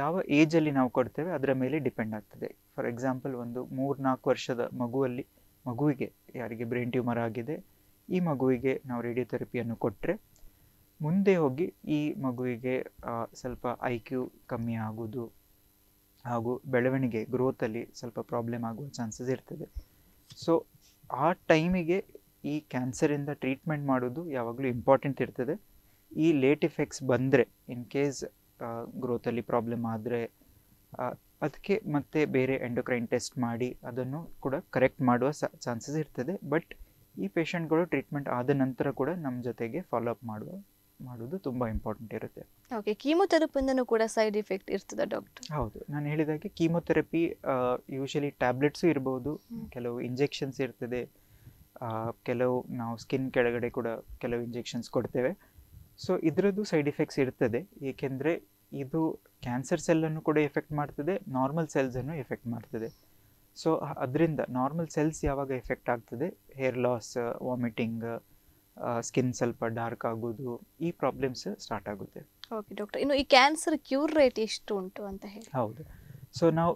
ಯಾವ ಏಜಲ್ಲಿ ನಾವು ಕೊಡ್ತೇವೆ ಅದರ ಮೇಲೆ ಡಿಪೆಂಡ್ ಆಗ್ತದೆ ಫಾರ್ ಎಕ್ಸಾಂಪಲ್ ಒಂದು ಮೂರು ನಾಲ್ಕು ವರ್ಷದ ಮಗುವಲ್ಲಿ ಮಗುವಿಗೆ ಯಾರಿಗೆ ಬ್ರೈನ್ ಟ್ಯೂಮರ್ ಆಗಿದೆ ಈ ಮಗುವಿಗೆ ನಾವು ರೇಡಿಯೋಥೆರಪಿಯನ್ನು ಕೊಟ್ಟರೆ ಮುಂದೆ ಹೋಗಿ ಈ ಮಗುವಿಗೆ ಸ್ವಲ್ಪ ಐ ಕ್ಯೂ ಕಮ್ಮಿ ಆಗೋದು ಹಾಗೂ ಬೆಳವಣಿಗೆ ಗ್ರೋತಲ್ಲಿ ಸ್ವಲ್ಪ ಪ್ರಾಬ್ಲಮ್ ಆಗುವ ಚಾನ್ಸಸ್ ಇರ್ತದೆ ಸೊ ಆ ಟೈಮಿಗೆ ಈ ಕ್ಯಾನ್ಸರಿಂದ ಟ್ರೀಟ್ಮೆಂಟ್ ಮಾಡೋದು ಯಾವಾಗಲೂ ಇಂಪಾರ್ಟೆಂಟ್ ಇರ್ತದೆ ಈ ಲೇಟ್ ಇಫೆಕ್ಟ್ಸ್ ಬಂದರೆ ಇನ್ ಕೇಸ್ ಗ್ರೋತಲ್ಲಿ ಪ್ರಾಬ್ಲಮ್ ಆದರೆ ಅದಕ್ಕೆ ಮತ್ತೆ ಬೇರೆ ಎಂಡೋಕ್ರೈನ್ ಟೆಸ್ಟ್ ಮಾಡಿ ಅದನ್ನು ಕೂಡ ಕರೆಕ್ಟ್ ಮಾಡುವ ಚಾನ್ಸಸ್ ಇರ್ತದೆ ಬಟ್ ಈ ಪೇಷಂಟ್ಗಳು ಟ್ರೀಟ್ಮೆಂಟ್ ಆದ ನಂತರ ಕೂಡ ನಮ್ಮ ಜೊತೆಗೆ ಫಾಲೋ ಅಪ್ ಮಾಡುವ ಮಾಡೋದು ತುಂಬ ಇಂಪಾರ್ಟೆಂಟ್ ಇರುತ್ತೆ ಓಕೆ ಕೀಮೊಥೆರಪಿಯಿಂದನೂ ಕೂಡ ಸೈಡ್ ಎಫೆಕ್ಟ್ ಇರ್ತದೆ ಡಾಕ್ಟರ್ ಹೌದು ನಾನು ಹೇಳಿದಾಗೆ ಕೀಮೊಥೆರಪಿ ಯೂಶಲಿ ಟ್ಯಾಬ್ಲೆಟ್ಸು ಇರ್ಬೋದು ಕೆಲವು ಇಂಜೆಕ್ಷನ್ಸ್ ಇರ್ತದೆ ಕೆಲವು ನಾವು ಸ್ಕಿನ್ ಕೆಳಗಡೆ ಕೂಡ ಕೆಲವು ಇಂಜೆಕ್ಷನ್ಸ್ ಕೊಡ್ತೇವೆ ಸೊ ಇದರದ್ದು ಸೈಡ್ ಇಫೆಕ್ಟ್ಸ್ ಇರ್ತದೆ ಏಕೆಂದರೆ ಇದು ಕ್ಯಾನ್ಸರ್ ಸೆಲ್ಲನ್ನು ಕೂಡ ಎಫೆಕ್ಟ್ ಮಾಡ್ತದೆ ನಾರ್ಮಲ್ ಸೆಲ್ಸನ್ನು ಎಫೆಕ್ಟ್ ಮಾಡ್ತದೆ ಸೊ ಅದರಿಂದ ನಾರ್ಮಲ್ ಸೆಲ್ಸ್ ಯಾವಾಗ ಎಫೆಕ್ಟ್ ಆಗ್ತದೆ ಹೇರ್ ಲಾಸ್ ವಾಮಿಟಿಂಗ್ ಸ್ಕಿನ್ ಸ್ವಲ್ಪ ಡಾರ್ಕ್ ಆಗೋದು ಈ ಪ್ರಾಬ್ಲಮ್ಸ್ ಸ್ಟಾರ್ಟ್ ಆಗುತ್ತೆ ಓಕೆ ಡಾಕ್ಟರ್ ಇನ್ನು ಈ ಕ್ಯಾನ್ಸರ್ ಕ್ಯೂರ್ ರೇಟ್ ಎಷ್ಟು ಉಂಟು ಅಂತ ಹೇಳಿ ಹೌದು ಸೊ ನಾವು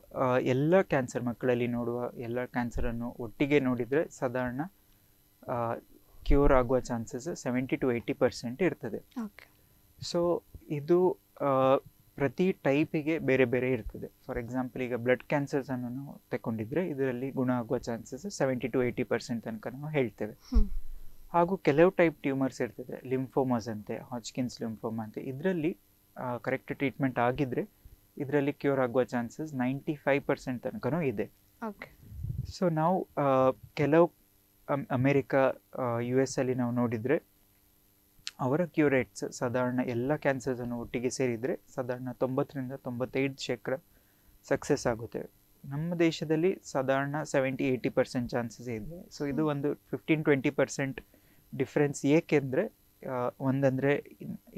ಎಲ್ಲ ಕ್ಯಾನ್ಸರ್ ಮಕ್ಕಳಲ್ಲಿ ನೋಡುವ ಎಲ್ಲ ಕ್ಯಾನ್ಸರನ್ನು ಒಟ್ಟಿಗೆ ನೋಡಿದರೆ ಸಾಧಾರಣ ಕ್ಯೂರ್ ಆಗುವ chances seventy to eighty percent ಇರ್ತದೆ ಸೊ ಇದು ಪ್ರತಿ ಟೈಪಿಗೆ ಬೇರೆ ಬೇರೆ ಇರ್ತದೆ ಫಾರ್ ಎಕ್ಸಾಂಪಲ್ ಈಗ ಬ್ಲಡ್ ಕ್ಯಾನ್ಸರ್ಸ್ ನಾವು ತಗೊಂಡಿದ್ರೆ ಇದರಲ್ಲಿ ಗುಣ ಆಗುವ chances seventy to eighty percent ತನಕ ನಾವು ಹೇಳ್ತೇವೆ ಹಾಗೂ ಕೆಲವು ಟೈಪ್ ಟ್ಯೂಮರ್ಸ್ ಇರ್ತದೆ ಲಿಂಫೋಮಸ್ ಅಂತೆ ಹಾಚ್ಕಿನ್ಸ್ ಲಿಂಫೋಮಾ ಅಂತೆ ಇದರಲ್ಲಿ ಕರೆಕ್ಟ್ ಟ್ರೀಟ್ಮೆಂಟ್ ಆಗಿದ್ರೆ ಇದರಲ್ಲಿ ಕ್ಯೂರ್ ಆಗುವ ಚಾನ್ಸಸ್ ನೈಂಟಿ ಫೈವ್ ಪರ್ಸೆಂಟ್ ತನಕನೂ ಇದೆ ಓಕೆ ಸೊ ನಾವು ಕೆಲವು ಅಮೇರಿಕಾ ಯು ಎಸ್ ಅಲ್ಲಿ ನಾವು ನೋಡಿದರೆ ಅವರ ಕ್ಯೂರೇಟ್ಸ್ ಸಾಧಾರಣ ಎಲ್ಲ ಕ್ಯಾನ್ಸರ್ಸನ್ನು ಒಟ್ಟಿಗೆ ಸೇರಿದರೆ ಸಾಧಾರಣ ತೊಂಬತ್ತರಿಂದ ತೊಂಬತ್ತೈದು ಶೇಕಡ ಸಕ್ಸಸ್ ಆಗುತ್ತೆ ನಮ್ಮ ದೇಶದಲ್ಲಿ ಸಾಧಾರಣ ಸೆವೆಂಟಿ ಏಯ್ಟಿ ಪರ್ಸೆಂಟ್ ಚಾನ್ಸಸ್ ಇದೆ ಸೊ ಇದು ಒಂದು ಫಿಫ್ಟೀನ್ ಟ್ವೆಂಟಿ ಪರ್ಸೆಂಟ್ ಡಿಫ್ರೆನ್ಸ್ ಏಕೆಂದರೆ ಒಂದಂದರೆ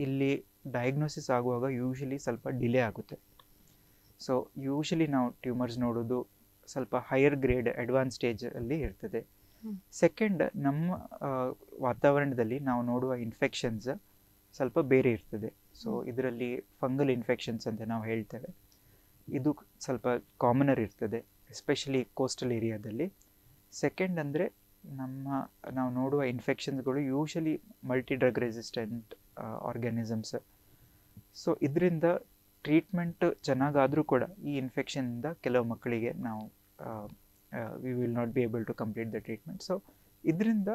ಇಲ್ಲಿ ಡಯಾಗ್ನೋಸಿಸ್ ಆಗುವಾಗ ಯೂಶಲಿ ಸ್ವಲ್ಪ ಡಿಲೇ ಆಗುತ್ತೆ ಸೊ ಯೂಶಲಿ ನಾವು ಟ್ಯೂಮರ್ಸ್ ನೋಡೋದು ಸ್ವಲ್ಪ ಹೈಯರ್ ಗ್ರೇಡ್ ಅಡ್ವಾನ್ಸ್ ಸ್ಟೇಜಲ್ಲಿ ಇರ್ತದೆ ಸೆಕೆಂಡ್ ನಮ್ಮ ವಾತಾವರಣದಲ್ಲಿ ನಾವು ನೋಡುವ ಇನ್ಫೆಕ್ಷನ್ಸ್ ಸ್ವಲ್ಪ ಬೇರೆ ಇರ್ತದೆ ಸೊ ಇದರಲ್ಲಿ ಫಂಗಲ್ ಇನ್ಫೆಕ್ಷನ್ಸ್ ಅಂತ ನಾವು ಹೇಳ್ತೇವೆ ಇದು ಸ್ವಲ್ಪ ಕಾಮನರ್ ಇರ್ತದೆ ಎಸ್ಪೆಷಲಿ ಕೋಸ್ಟಲ್ ಏರಿಯಾದಲ್ಲಿ ಸೆಕೆಂಡ್ ಅಂದರೆ ನಮ್ಮ ನಾವು ನೋಡುವ ಇನ್ಫೆಕ್ಷನ್ಸ್ಗಳು usually multi drug resistant organisms so ಇದರಿಂದ ಟ್ರೀಟ್ಮೆಂಟ್ ಚೆನ್ನಾಗಾದರೂ ಕೂಡ ಈ ಇನ್ಫೆಕ್ಷನ್ನಿಂದ ಕೆಲವು ಮಕ್ಕಳಿಗೆ ನಾವು we will not be able to complete the treatment so ಇದರಿಂದ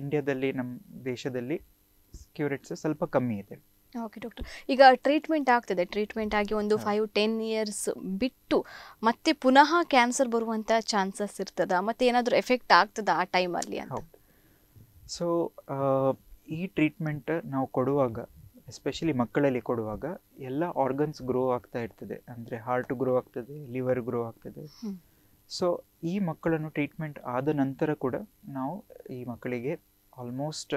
ಇಂಡಿಯಾದಲ್ಲಿ ನಮ್ಮ ದೇಶದಲ್ಲಿ ಕ್ಯೂರೆಟ್ಸ್ ಸ್ವಲ್ಪ ಕಮ್ಮಿ ಇದೆ ಓಕೆ ಡಾಕ್ಟರ್ ಈಗ ಟ್ರೀಟ್ಮೆಂಟ್ ಆಗ್ತದೆ ಟ್ರೀಟ್ಮೆಂಟ್ ಆಗಿ ಒಂದು ಫೈವ್ ಟೆನ್ ಇಯರ್ಸ್ ಬಿಟ್ಟು ಮತ್ತೆ ಪುನಃ ಕ್ಯಾನ್ಸರ್ ಬರುವಂಥ ಚಾನ್ಸಸ್ ಇರ್ತದ ಮತ್ತೆ ಏನಾದರೂ ಎಫೆಕ್ಟ್ ಆಗ್ತದ ಆ ಟೈಮಲ್ಲಿ ಅಂತ ಸೊ ಈ ಟ್ರೀಟ್ಮೆಂಟ್ ನಾವು ಕೊಡುವಾಗ ಎಸ್ಪೆಷಲಿ ಮಕ್ಕಳಲ್ಲಿ ಕೊಡುವಾಗ ಎಲ್ಲ ಆರ್ಗನ್ಸ್ ಗ್ರೋ ಆಗ್ತಾ ಇರ್ತದೆ ಅಂದರೆ ಹಾರ್ಟ್ ಗ್ರೋ ಆಗ್ತದೆ ಲಿವರ್ ಗ್ರೋ ಆಗ್ತದೆ ಸೊ ಈ ಮಕ್ಕಳನ್ನು ಟ್ರೀಟ್ಮೆಂಟ್ ಆದ ನಂತರ ಕೂಡ ನಾವು ಈ ಮಕ್ಕಳಿಗೆ ಆಲ್ಮೋಸ್ಟ್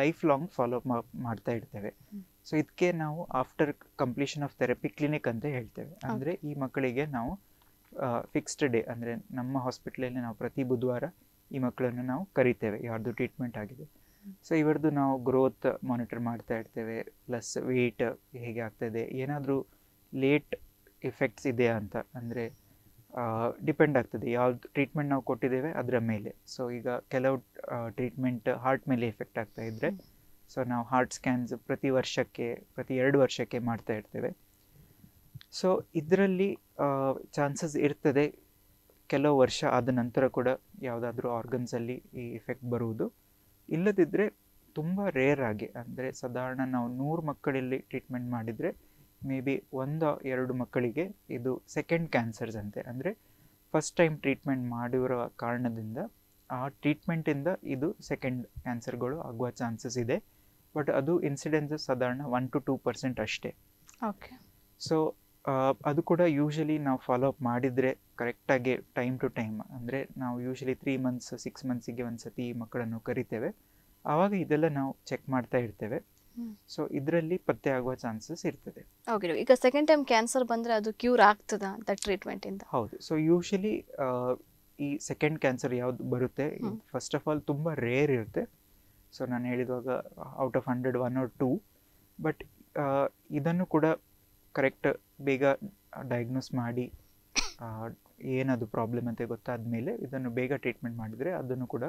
ಲೈಫ್ ಲಾಂಗ್ ಫಾಲೋ ಮಾಡ್ತಾ ಇರ್ತೇವೆ ಸೊ ಇದಕ್ಕೆ ನಾವು after completion of therapy clinic ಅಂತ ಹೇಳ್ತೇವೆ ಅಂದರೆ ಈ ಮಕ್ಕಳಿಗೆ ನಾವು ಫಿಕ್ಸ್ಡ್ ಡೇ ಅಂದರೆ ನಮ್ಮ ಹಾಸ್ಪಿಟ್ಲಲ್ಲಿ ನಾವು ಪ್ರತಿ ಬುಧವಾರ ಈ ಮಕ್ಕಳನ್ನು ನಾವು ಕರಿತೇವೆ ಯಾರ್ದು ಟ್ರೀಟ್ಮೆಂಟ್ ಆಗಿದೆ ಸೊ ಇವರದ್ದು ನಾವು ಗ್ರೋತ್ ಮಾನಿಟರ್ ಮಾಡ್ತಾ ಇರ್ತೇವೆ ಪ್ಲಸ್ ವೆಯ್ಟ್ ಹೇಗೆ ಆಗ್ತದೆ ಏನಾದರೂ ಲೇಟ್ ಎಫೆಕ್ಟ್ಸ್ ಇದೆ ಅಂತ ಅಂದರೆ ಡಿಪೆಂಡ್ ಆಗ್ತದೆ ಯಾವ್ದು ಟ್ರೀಟ್ಮೆಂಟ್ ನಾವು ಕೊಟ್ಟಿದ್ದೇವೆ ಅದರ ಮೇಲೆ ಸೊ ಈಗ ಕೆಲವು ಟ್ರೀಟ್ಮೆಂಟ್ ಹಾರ್ಟ್ ಮೇಲೆ ಎಫೆಕ್ಟ್ ಆಗ್ತಾ ಇದ್ದರೆ ಸೊ ನಾವು ಹಾರ್ಟ್ ಸ್ಕ್ಯಾನ್ಸ್ ಪ್ರತಿ ವರ್ಷಕ್ಕೆ ಪ್ರತಿ ಎರಡು ವರ್ಷಕ್ಕೆ ಮಾಡ್ತಾ ಇರ್ತೇವೆ ಸೊ ಇದರಲ್ಲಿ ಚಾನ್ಸಸ್ ಇರ್ತದೆ ಕೆಲವು ವರ್ಷ ಆದ ನಂತರ ಕೂಡ ಯಾವುದಾದ್ರೂ ಆರ್ಗನ್ಸಲ್ಲಿ ಈ ಎಫೆಕ್ಟ್ ಬರುವುದು ಇಲ್ಲದಿದ್ದರೆ ತುಂಬ ರೇರ್ ಆಗಿ ಅಂದರೆ ಸಾಧಾರಣ ನಾವು ನೂರು ಮಕ್ಕಳಲ್ಲಿ ಟ್ರೀಟ್ಮೆಂಟ್ ಮಾಡಿದರೆ ಮೇ ಬಿ ಒಂದು ಎರಡು ಮಕ್ಕಳಿಗೆ ಇದು ಸೆಕೆಂಡ್ ಕ್ಯಾನ್ಸರ್ಸ್ ಅಂತೆ ಅಂದರೆ ಫಸ್ಟ್ ಟೈಮ್ ಟ್ರೀಟ್ಮೆಂಟ್ ಮಾಡಿರೋ ಕಾರಣದಿಂದ ಆ ಟ್ರೀಟ್ಮೆಂಟಿಂದ ಇದು ಸೆಕೆಂಡ್ ಕ್ಯಾನ್ಸರ್ಗಳು ಆಗುವ ಚಾನ್ಸಸ್ ಇದೆ ಬಟ್ ಅದು ಇನ್ಸಿಡೆನ್ಸ್ ಸಾಧಾರಣ ಒನ್ ಟು ಟೂ ಪರ್ಸೆಂಟ್ ಅಷ್ಟೇ ಓಕೆ ಸೊ ಅದು ಕೂಡ ಯೂಶಲಿ ನಾವು ಫಾಲೋ ಅಪ್ ಮಾಡಿದರೆ ಕರೆಕ್ಟಾಗಿ ಟೈಮ್ ಟು ಟೈಮ್ ಅಂದರೆ ನಾವು ಯೂಶಲಿ ತ್ರೀ ಮಂತ್ಸ್ ಸಿಕ್ಸ್ ಮಂತ್ಸಿಗೆ ಒಂದು ಸತಿ ಮಕ್ಕಳನ್ನು ಕರಿತೇವೆ ಆವಾಗ ಇದೆಲ್ಲ ನಾವು ಚೆಕ್ ಮಾಡ್ತಾ ಇರ್ತೇವೆ ಸೊ ಇದರಲ್ಲಿ ಪತ್ತೆ ಆಗುವ ಚಾನ್ಸಸ್ ಇರ್ತದೆ ಓಕೆ ಈಗ ಸೆಕೆಂಡ್ ಟೈಮ್ ಕ್ಯಾನ್ಸರ್ ಬಂದರೆ ಅದು ಕ್ಯೂರ್ ಆಗ್ತದ ಅಂತ ಟ್ರೀಟ್ಮೆಂಟಿಂದ ಹೌದು ಸೊ ಯೂಶಲಿ ಈ ಸೆಕೆಂಡ್ ಕ್ಯಾನ್ಸರ್ ಯಾವುದು ಬರುತ್ತೆ ಫಸ್ಟ್ ಆಫ್ ಆಲ್ ತುಂಬ ರೇರ್ ಇರುತ್ತೆ ಸೊ ನಾನು ಹೇಳಿದಾಗ out of hundred one or two but ಇದನ್ನು ಕೂಡ ಕರೆಕ್ಟ್ ಬೇಗ ಡಯಾಗ್ನೋಸ್ ಮಾಡಿ ಏನದು ಪ್ರಾಬ್ಲಮ್ ಅಂತ ಗೊತ್ತಾದ ಮೇಲೆ ಇದನ್ನು ಬೇಗ ಟ್ರೀಟ್ಮೆಂಟ್ ಮಾಡಿದರೆ ಅದನ್ನು ಕೂಡ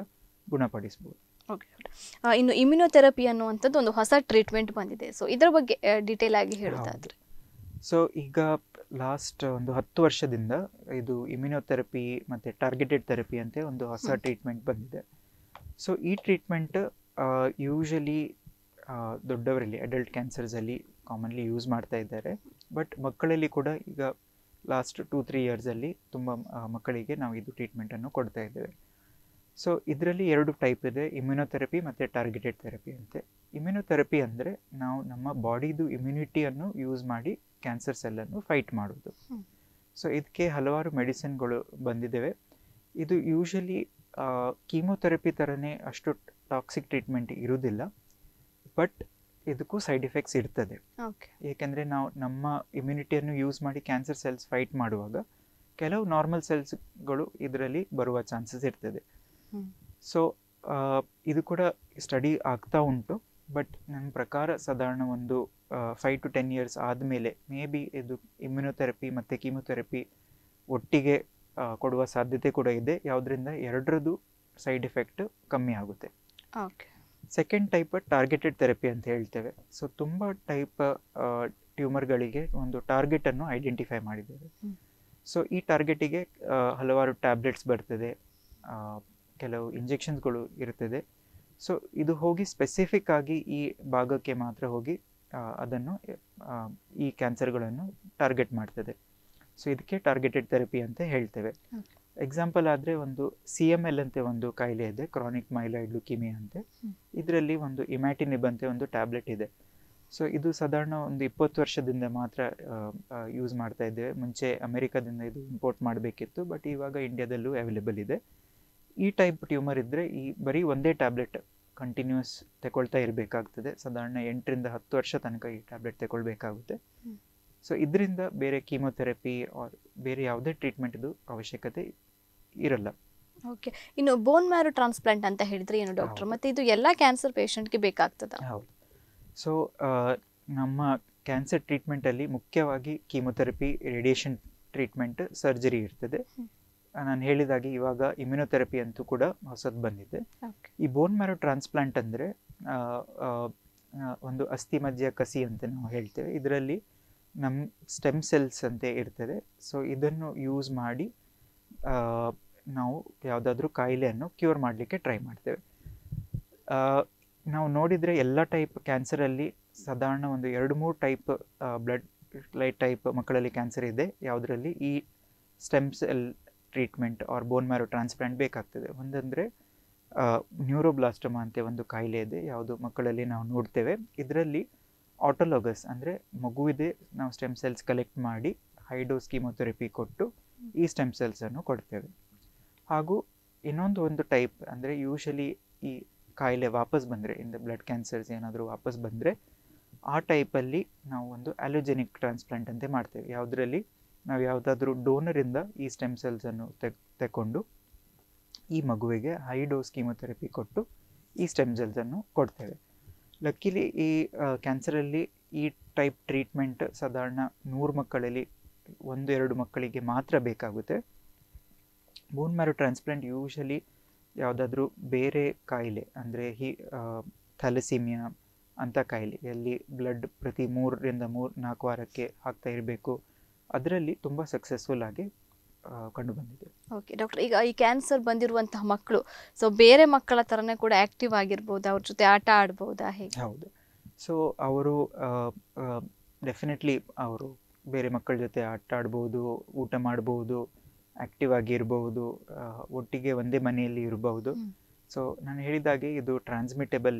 ಗುಣಪಡಿಸ್ಬೋದು ಓಕೆ ಇನ್ನು ಇಮ್ಯುನೋಥೆರಪಿ ಅನ್ನುವಂಥದ್ದು ಒಂದು ಹೊಸ ಟ್ರೀಟ್ಮೆಂಟ್ ಬಂದಿದೆ ಸೊ ಇದರ ಬಗ್ಗೆ ಡೀಟೇಲ್ ಆಗಿ ಹೇಳ್ತಾರೆ ಸೊ ಈಗ ಲಾಸ್ಟ್ ಒಂದು ಹತ್ತು ವರ್ಷದಿಂದ ಇದು ಇಮ್ಯುನೋಥೆರಪಿ ಮತ್ತು ಟಾರ್ಗೆಟೆಡ್ ಥೆರಪಿ ಅಂತ ಒಂದು ಹೊಸ ಟ್ರೀಟ್ಮೆಂಟ್ ಬಂದಿದೆ ಸೊ ಈ ಟ್ರೀಟ್ಮೆಂಟ್ ಯೂಶಲಿ ದೊಡ್ಡವರಲ್ಲಿ ಅಡಲ್ಟ್ ಕ್ಯಾನ್ಸರ್ಸಲ್ಲಿ ಕಾಮನ್ಲಿ ಯೂಸ್ ಮಾಡ್ತಾ ಇದ್ದಾರೆ ಬಟ್ ಮಕ್ಕಳಲ್ಲಿ ಕೂಡ ಈಗ ಲಾಸ್ಟ್ ಟೂ ತ್ರೀ ಇಯರ್ಸಲ್ಲಿ ತುಂಬ ಮಕ್ಕಳಿಗೆ ನಾವು ಇದು ಟ್ರೀಟ್ಮೆಂಟನ್ನು ಕೊಡ್ತಾ ಇದ್ದೇವೆ ಸೊ ಇದರಲ್ಲಿ ಎರಡು ಟೈಪ್ ಇದೆ ಇಮ್ಯುನೊಥೆರಪಿ ಮತ್ತು ಟಾರ್ಗೆಟೆಡ್ ಥೆರಪಿ ಅಂತೆ ಇಮ್ಯುನೊಥೆರಪಿ ಅಂದರೆ ನಾವು ನಮ್ಮ ಬಾಡಿದು ಇಮ್ಯುನಿಟಿಯನ್ನು ಯೂಸ್ ಮಾಡಿ ಕ್ಯಾನ್ಸರ್ ಸೆಲ್ಲನ್ನು ಫೈಟ್ ಮಾಡೋದು ಸೊ ಇದಕ್ಕೆ ಹಲವಾರು ಮೆಡಿಸಿನ್ಗಳು ಬಂದಿದ್ದಾವೆ ಇದು ಯೂಶಲಿ ಕೀಮೊಥೆರಪಿ ಥರನೇ ಅಷ್ಟು ಟಾಕ್ಸಿಕ್ ಟ್ರೀಟ್ಮೆಂಟ್ ಇರುವುದಿಲ್ಲ ಬಟ್ ಇದಕ್ಕೂ ಸೈಡ್ ಎಫೆಕ್ಟ್ಸ್ ಇರ್ತದೆ ಏಕೆಂದರೆ ನಾವು ನಮ್ಮ ಇಮ್ಯುನಿಟಿಯನ್ನು ಯೂಸ್ ಮಾಡಿ ಕ್ಯಾನ್ಸರ್ ಸೆಲ್ಸ್ ಫೈಟ್ ಮಾಡುವಾಗ ಕೆಲವು ನಾರ್ಮಲ್ ಸೆಲ್ಸ್ಗಳು ಇದರಲ್ಲಿ ಬರುವ ಚಾನ್ಸಸ್ ಇರ್ತದೆ ಸೊ ಇದು ಕೂಡ ಸ್ಟಡಿ ಆಗ್ತಾ ಉಂಟು ಬಟ್ ನನ್ನ ಪ್ರಕಾರ ಸಾಧಾರಣ ಒಂದು ಫೈವ್ ಟು ಟೆನ್ ಇಯರ್ಸ್ ಆದಮೇಲೆ ಮೇ ಬಿ ಇದು ಇಮ್ಯುನೊಥೆರಪಿ ಮತ್ತು ಕೀಮೊಥೆರಪಿ ಒಟ್ಟಿಗೆ ಕೊಡುವ ಸಾಧ್ಯತೆ ಕೂಡ ಇದೆ ಯಾವುದರಿಂದ ಎರಡರದ್ದು ಸೈಡ್ ಎಫೆಕ್ಟ್ ಕಮ್ಮಿ ಆಗುತ್ತೆ ಸೆಕೆಂಡ್ ಟೈಪ್ ಟಾರ್ಗೆಟೆಡ್ ಥೆರಪಿ ಅಂತ ಹೇಳ್ತೇವೆ ಸೊ ತುಂಬ ಟೈಪ್ ಟ್ಯೂಮರ್ಗಳಿಗೆ ಒಂದು ಟಾರ್ಗೆಟನ್ನು ಐಡೆಂಟಿಫೈ ಮಾಡಿದ್ದೇವೆ ಸೊ ಈ ಟಾರ್ಗೆಟಿಗೆ ಹಲವಾರು ಟ್ಯಾಬ್ಲೆಟ್ಸ್ ಬರ್ತದೆ ಕೆಲವು ಇಂಜೆಕ್ಷನ್ಸ್ಗಳು ಇರ್ತದೆ ಸೊ ಇದು ಹೋಗಿ ಸ್ಪೆಸಿಫಿಕ್ ಆಗಿ ಈ ಭಾಗಕ್ಕೆ ಮಾತ್ರ ಹೋಗಿ ಅದನ್ನು ಈ ಕ್ಯಾನ್ಸರ್ಗಳನ್ನು ಟಾರ್ಗೆಟ್ ಮಾಡ್ತದೆ ಸೊ ಇದಕ್ಕೆ ಟಾರ್ಗೆಟೆಡ್ ಥೆರಪಿ ಅಂತ ಹೇಳ್ತೇವೆ ಎಕ್ಸಾಂಪಲ್ ಆದರೆ ಒಂದು ಸಿ ಎಮ್ ಎಲ್ ಅಂತೆ ಒಂದು ಕಾಯಿಲೆ ಇದೆ ಕ್ರಾನಿಕ್ ಮೈಲಾಯ್ಡ್ ಲುಕಿಮಿ ಅಂತೆ ಇದರಲ್ಲಿ ಒಂದು ಇಮ್ಯಾಟಿನಿಬ್ ಅಂತ ಒಂದು ಟ್ಯಾಬ್ಲೆಟ್ ಇದೆ ಸೊ ಇದು ಸಾಧಾರಣ ಒಂದು ಇಪ್ಪತ್ತು ವರ್ಷದಿಂದ ಮಾತ್ರ ಯೂಸ್ ಮಾಡ್ತಾ ಇದ್ದೇವೆ ಮುಂಚೆ ಅಮೆರಿಕಾದಿಂದ ಇದು ಇಂಪೋರ್ಟ್ ಮಾಡಬೇಕಿತ್ತು ಬಟ್ ಇವಾಗ ಇಂಡಿಯಾದಲ್ಲೂ ಅವೈಲೇಬಲ್ ಇದೆ ಈ ಟೈಪ್ ಟ್ಯೂಮರ್ ಇದ್ದರೆ ಈ ಬರೀ ಒಂದೇ ಟ್ಯಾಬ್ಲೆಟ್ ಕಂಟಿನ್ಯೂಸ್ ತಗೊಳ್ತಾ ಇರಬೇಕಾಗ್ತದೆ ಸಾಧಾರಣ ಎಂಟರಿಂದ ಹತ್ತು ವರ್ಷ ತನಕ ಈ ಟ್ಯಾಬ್ಲೆಟ್ ತಗೊಳ್ಬೇಕಾಗುತ್ತೆ ಸೊ ಇದರಿಂದ ಬೇರೆ ಕೀಮೊಥೆರಪಿ ಆರ್ ಬೇರೆ ಯಾವುದೇ ಟ್ರೀಟ್ಮೆಂಟ್ದು ಅವಶ್ಯಕತೆ ಇರಲ್ಲ ಓಕೆ ಇನ್ನು ಬೋನ್ ಮ್ಯಾರೋ ಟ್ರಾನ್ಸ್ಪ್ಲಾಂಟ್ ಅಂತ ಹೇಳಿದ್ರೆ ಏನು ಡಾಕ್ಟರ್ ಮತ್ತು ಇದು ಎಲ್ಲ ಕ್ಯಾನ್ಸರ್ ಪೇಷಂಟ್ಗೆ ಬೇಕಾಗ್ತದೆ ಹೌದು ಸೊ ನಮ್ಮ ಕ್ಯಾನ್ಸರ್ ಟ್ರೀಟ್ಮೆಂಟಲ್ಲಿ ಮುಖ್ಯವಾಗಿ ಕೀಮೊಥೆರಪಿ ರೇಡಿಯೇಷನ್ ಟ್ರೀಟ್ಮೆಂಟ್ ಸರ್ಜರಿ ಇರ್ತದೆ ನಾನು ಹೇಳಿದಾಗೆ ಇವಾಗ ಇಮ್ಯುನೊಥೆರಪಿ ಅಂತೂ ಕೂಡ ಹೊಸದು ಬಂದಿದೆ ಈ ಬೋನ್ ಮ್ಯಾರೋ ಟ್ರಾನ್ಸ್ಪ್ಲಾಂಟ್ ಅಂದರೆ ಒಂದು ಅಸ್ಥಿ ಮಜ್ಜೆಯ ಕಸಿ ಅಂತ ನಾವು ಹೇಳ್ತೇವೆ ಇದರಲ್ಲಿ ನಮ್ಮ ಸ್ಟೆಮ್ ಸೆಲ್ಸ್ ಅಂತ ಇರ್ತದೆ ಸೊ ಇದನ್ನು ಯೂಸ್ ಮಾಡಿ ನಾವು ಯಾವುದಾದ್ರೂ ಕಾಯಿಲೆಯನ್ನು ಕ್ಯೂರ್ ಮಾಡಲಿಕ್ಕೆ ಟ್ರೈ ಮಾಡ್ತೇವೆ ನಾವು ನೋಡಿದರೆ ಎಲ್ಲ ಟೈಪ್ ಕ್ಯಾನ್ಸರಲ್ಲಿ ಸಾಧಾರಣ ಒಂದು ಎರಡು ಮೂರು ಟೈಪ್ ಬ್ಲಡ್ ಲೈಟ್ ಟೈಪ್ ಮಕ್ಕಳಲ್ಲಿ ಕ್ಯಾನ್ಸರ್ ಇದೆ ಯಾವುದರಲ್ಲಿ ಈ stem cell treatment or bone marrow transplant ಬೇಕಾಗ್ತದೆ ಒಂದಂದರೆ ನ್ಯೂರೋಬ್ಲಾಸ್ಟಮ ಅಂತ ಒಂದು ಕಾಯಿಲೆ ಇದೆ ಯಾವುದು ಮಕ್ಕಳಲ್ಲಿ ನಾವು ನೋಡ್ತೇವೆ ಇದರಲ್ಲಿ ಆಟೋಲೋಗಸ್ ಅಂದರೆ ಮಗುವಿದೆ ನಾವು ಸ್ಟೆಮ್ ಸೆಲ್ಸ್ ಕಲೆಕ್ಟ್ ಮಾಡಿ ಹೈಡೋಸ್ ಕೀಮೊಥೆರಪಿ ಕೊಟ್ಟು ಈ ಸ್ಟೆಮ್ ಸೆಲ್ಸನ್ನು ಕೊಡ್ತೇವೆ ಹಾಗೂ ಇನ್ನೊಂದು ಒಂದು ಟೈಪ್ ಅಂದರೆ ಯೂಶಲಿ ಈ ಕಾಯಿಲೆ ವಾಪಸ್ ಬಂದರೆ ಇಂದ ಬ್ಲಡ್ ಕ್ಯಾನ್ಸರ್ಸ್ ಏನಾದರೂ ವಾಪಸ್ ಬಂದರೆ ಆ ಟೈಪಲ್ಲಿ ನಾವು ಒಂದು ಅಲೋಜೆನಿಕ್ ಟ್ರಾನ್ಸ್ಪ್ಲಾಂಟ್ ಅಂತೆ ಮಾಡ್ತೇವೆ ಯಾವುದರಲ್ಲಿ ನಾವು ಯಾವುದಾದ್ರೂ ಡೋನರಿಂದ ಈ ಸ್ಟೆಮ್ ಸೆಲ್ಸನ್ನು ತೆಗ್ ತಗೊಂಡು ಈ ಮಗುವಿಗೆ ಹೈ ಡೋಸ್ ಕೀಮೊಥೆರಪಿ ಕೊಟ್ಟು ಈ ಸ್ಟೆಮ್ ಸೆಲ್ಸನ್ನು ಕೊಡ್ತೇವೆ ಲಕ್ಕಿಲಿ ಈ ಕ್ಯಾನ್ಸರಲ್ಲಿ ಈ ಟೈಪ್ ಟ್ರೀಟ್ಮೆಂಟ್ ಸಾಧಾರಣ ನೂರು ಮಕ್ಕಳಲ್ಲಿ ಒಂದು ಎರಡು ಮಕ್ಕಳಿಗೆ ಮಾತ್ರ ಬೇಕಾಗುತ್ತೆ ಬೋನ್ ಮ್ಯಾರೋ ಟ್ರಾನ್ಸ್ಪ್ಲಾಂಟ್ ಯೂಶಲಿ ಯಾವುದಾದ್ರೂ ಬೇರೆ ಕಾಯಿಲೆ ಅಂದರೆ ಹಿ ಥಲಸಿಮಿಯಾ ಅಂಥ ಕಾಯಿಲೆ ಎಲ್ಲಿ ಬ್ಲಡ್ ಪ್ರತಿ ಮೂರರಿಂದ ಮೂರು ನಾಲ್ಕು ವಾರಕ್ಕೆ ಹಾಕ್ತಾ ಇರಬೇಕು ಅದರಲ್ಲಿ ತುಂಬ ಸಕ್ಸಸ್ಫುಲ್ ಆಗಿ ಕಂಡು ಬಂದಿದೆ ಓಕೆ ಡಾಕ್ಟರ್ ಈಗ ಈ ಕ್ಯಾನ್ಸರ್ ಬಂದಿರುವಂತಹ ಮಕ್ಕಳು ಸೊ ಬೇರೆ ಮಕ್ಕಳ ಥರನೇ ಕೂಡ ಆಕ್ಟಿವ್ ಆಗಿರ್ಬೋದು ಅವ್ರ ಜೊತೆ ಆಟ ಆಡ್ಬೋದಾ ಹೇಗೆ ಹೌದು ಸೊ ಅವರು ಡೆಫಿನೆಟ್ಲಿ ಅವರು ಬೇರೆ ಮಕ್ಕಳ ಜೊತೆ ಆಟ ಆಡ್ಬೋದು ಊಟ ಮಾಡ್ಬೋದು ಆಕ್ಟಿವ್ ಆಗಿ ಒಟ್ಟಿಗೆ ಒಂದೇ ಮನೆಯಲ್ಲಿ ಇರಬಹುದು ಸೊ ನಾನು ಹೇಳಿದಾಗೆ ಇದು ಟ್ರಾನ್ಸ್ಮಿಟೇಬಲ್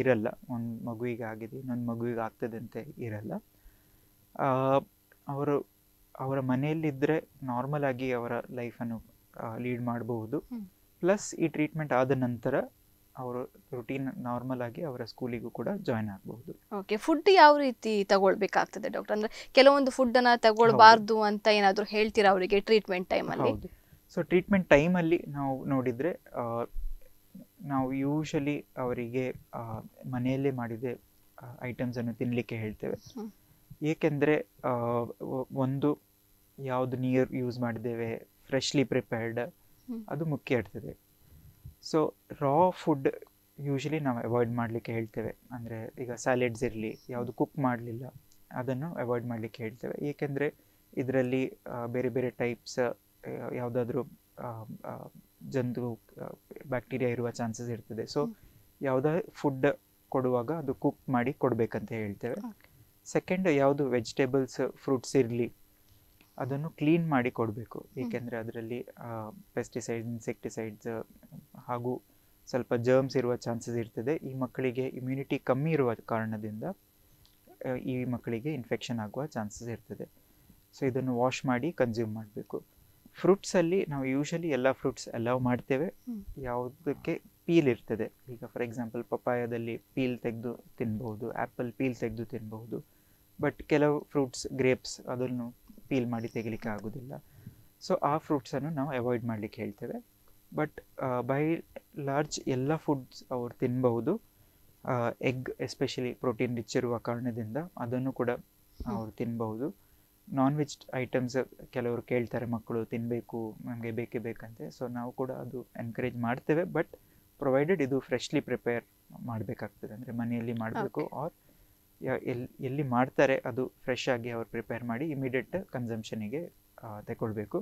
ಇರಲ್ಲ ಒಂದು ಮಗುವಿಗೆ ಆಗಿದೆ ಇನ್ನೊಂದು ಮಗುವಿಗೆ ಆಗ್ತದೆ ಇರಲ್ಲ ಅವರು ಅವರ ಮನೆಯಲ್ಲಿದ್ದರೆ ನಾರ್ಮಲ್ ಆಗಿ ಅವರ ಲೈಫನ್ನು ಲೀಡ್ ಮಾಡಬಹುದು ಪ್ಲಸ್ ಈ ಟ್ರೀಟ್ಮೆಂಟ್ ಆದ ನಂತರ ಅವರು ರುಟೀನ್ ನಾರ್ಮಲ್ ಆಗಿ ಅವರ ಸ್ಕೂಲಿಗೂ ಕೂಡ ಜಾಯ್ನ್ ಆಗಬಹುದು ಓಕೆ ಫುಡ್ ಯಾವ ರೀತಿ ತಗೊಳ್ಬೇಕಾಗ್ತದೆ ಡಾಕ್ಟರ್ ಅಂದರೆ ಕೆಲವೊಂದು ಫುಡ್ಡನ್ನು ತಗೊಳ್ಬಾರ್ದು ಅಂತ ಏನಾದರೂ ಹೇಳ್ತೀರಾ ಅವರಿಗೆ ಟ್ರೀಟ್ಮೆಂಟ್ ಟೈಮ್ ಅಲ್ಲಿ ಸೊ ಟ್ರೀಟ್ಮೆಂಟ್ ಟೈಮಲ್ಲಿ ನಾವು ನೋಡಿದರೆ ನಾವು ಯೂಶಲಿ ಅವರಿಗೆ ಮನೆಯಲ್ಲೇ ಮಾಡಿದ ಅನ್ನು ತಿನ್ನಲಿಕ್ಕೆ ಹೇಳ್ತೇವೆ ಏಕೆಂದರೆ ಒಂದು ಯಾವ್ದು ನೀರು ಯೂಸ್ ಮಾಡಿದ್ದೇವೆ ಫ್ರೆಶ್ಲಿ ಪ್ರಿಪೇರ್ಡ್ ಅದು ಮುಖ್ಯ ಇರ್ತದೆ ಸೊ ರಾ ಫುಡ್ ಯೂಶಲಿ ನಾವು ಅವಾಯ್ಡ್ ಮಾಡಲಿಕ್ಕೆ ಹೇಳ್ತೇವೆ ಅಂದರೆ ಈಗ ಸ್ಯಾಲೆಡ್ಸ್ ಇರಲಿ ಯಾವುದು ಕುಕ್ ಮಾಡಲಿಲ್ಲ ಅದನ್ನು ಅವಾಯ್ಡ್ ಮಾಡಲಿಕ್ಕೆ ಹೇಳ್ತೇವೆ ಏಕೆಂದರೆ ಇದರಲ್ಲಿ ಬೇರೆ ಬೇರೆ ಟೈಪ್ಸ್ ಯಾವುದಾದ್ರೂ ಜಂತು ಬ್ಯಾಕ್ಟೀರಿಯಾ ಇರುವ ಚಾನ್ಸಸ್ ಇರ್ತದೆ ಸೊ ಯಾವುದೇ ಫುಡ್ ಕೊಡುವಾಗ ಅದು ಕುಕ್ ಮಾಡಿ ಕೊಡಬೇಕಂತ ಹೇಳ್ತೇವೆ ಸೆಕೆಂಡ್ ಯಾವುದು ವೆಜಿಟೇಬಲ್ಸ್ ಫ್ರೂಟ್ಸ್ ಇರಲಿ ಅದನ್ನು ಕ್ಲೀನ್ ಮಾಡಿ ಕೊಡಬೇಕು ಏಕೆಂದರೆ ಅದರಲ್ಲಿ ಪೆಸ್ಟಿಸೈಡ್ ಇನ್ಸೆಕ್ಟಿಸೈಡ್ಸ್ ಹಾಗೂ ಸ್ವಲ್ಪ ಜರ್ಮ್ಸ್ ಇರುವ ಚಾನ್ಸಸ್ ಇರ್ತದೆ ಈ ಮಕ್ಕಳಿಗೆ ಇಮ್ಯುನಿಟಿ ಕಮ್ಮಿ ಇರುವ ಕಾರಣದಿಂದ ಈ ಮಕ್ಕಳಿಗೆ ಇನ್ಫೆಕ್ಷನ್ ಆಗುವ ಚಾನ್ಸಸ್ ಇರ್ತದೆ ಸೊ ಇದನ್ನು ವಾಶ್ ಮಾಡಿ ಕನ್ಸ್ಯೂಮ್ ಮಾಡಬೇಕು ಫ್ರೂಟ್ಸಲ್ಲಿ ನಾವು ಯೂಶಲಿ ಎಲ್ಲ ಫ್ರೂಟ್ಸ್ ಎಲ್ಲವೂ ಮಾಡ್ತೇವೆ ಯಾವುದಕ್ಕೆ ಪೀಲ್ ಇರ್ತದೆ ಈಗ ಫಾರ್ ಎಕ್ಸಾಂಪಲ್ ಪಪ್ಪಾಯದಲ್ಲಿ ಪೀಲ್ ತೆಗೆದು ತಿನ್ಬಹುದು ಆ್ಯಪಲ್ ಪೀಲ್ ತೆಗೆದು ತಿನ್ಬಹುದು ಬಟ್ ಕೆಲವು ಫ್ರೂಟ್ಸ್ ಗ್ರೇಪ್ಸ್ ಅದನ್ನು ಪೀಲ್ ಮಾಡಿ ತೆಗಿಲಿಕ್ಕೆ ಆಗೋದಿಲ್ಲ ಸೊ ಆ ಫ್ರೂಟ್ಸನ್ನು ನಾವು ಅವಾಯ್ಡ್ ಮಾಡಲಿಕ್ಕೆ ಹೇಳ್ತೇವೆ ಬಟ್ ಬೈ ಲಾರ್ಜ್ ಎಲ್ಲ ಫುಡ್ಸ್ ಅವರು ತಿನ್ಬಹುದು ಎಗ್ ಎಸ್ಪೆಷಲಿ ಪ್ರೋಟೀನ್ ರಿಚ್ ಇರುವ ಕಾರಣದಿಂದ ಅದನ್ನು ಕೂಡ ಅವರು ತಿನ್ಬಹುದು ನಾನ್ ವೆಜ್ ಐಟಮ್ಸ್ ಕೆಲವರು ಕೇಳ್ತಾರೆ ಮಕ್ಕಳು ತಿನ್ನಬೇಕು ನಮಗೆ ಬೇಕೇ ಬೇಕಂತೆ ಸೊ ನಾವು ಕೂಡ ಅದು ಎನ್ಕರೇಜ್ ಮಾಡ್ತೇವೆ ಬಟ್ ಪ್ರೊವೈಡೆಡ್ ಇದು ಫ್ರೆಶ್ಲಿ ಪ್ರಿಪೇರ್ ಮಾಡಬೇಕಾಗ್ತದೆ ಅಂದರೆ ಮನೆಯಲ್ಲಿ ಮಾಡಬೇಕು ಆರ್ ಎಲ್ಲಿ ಎಲ್ಲಿ ಮಾಡ್ತಾರೆ ಅದು ಫ್ರೆಶ್ ಆಗಿ ಅವ್ರು ಪ್ರಿಪೇರ್ ಮಾಡಿ ಇಮಿಡಿಯೇಟ್ ಕನ್ಸಮ್ಷನಿಗೆ ತಗೊಳ್ಬೇಕು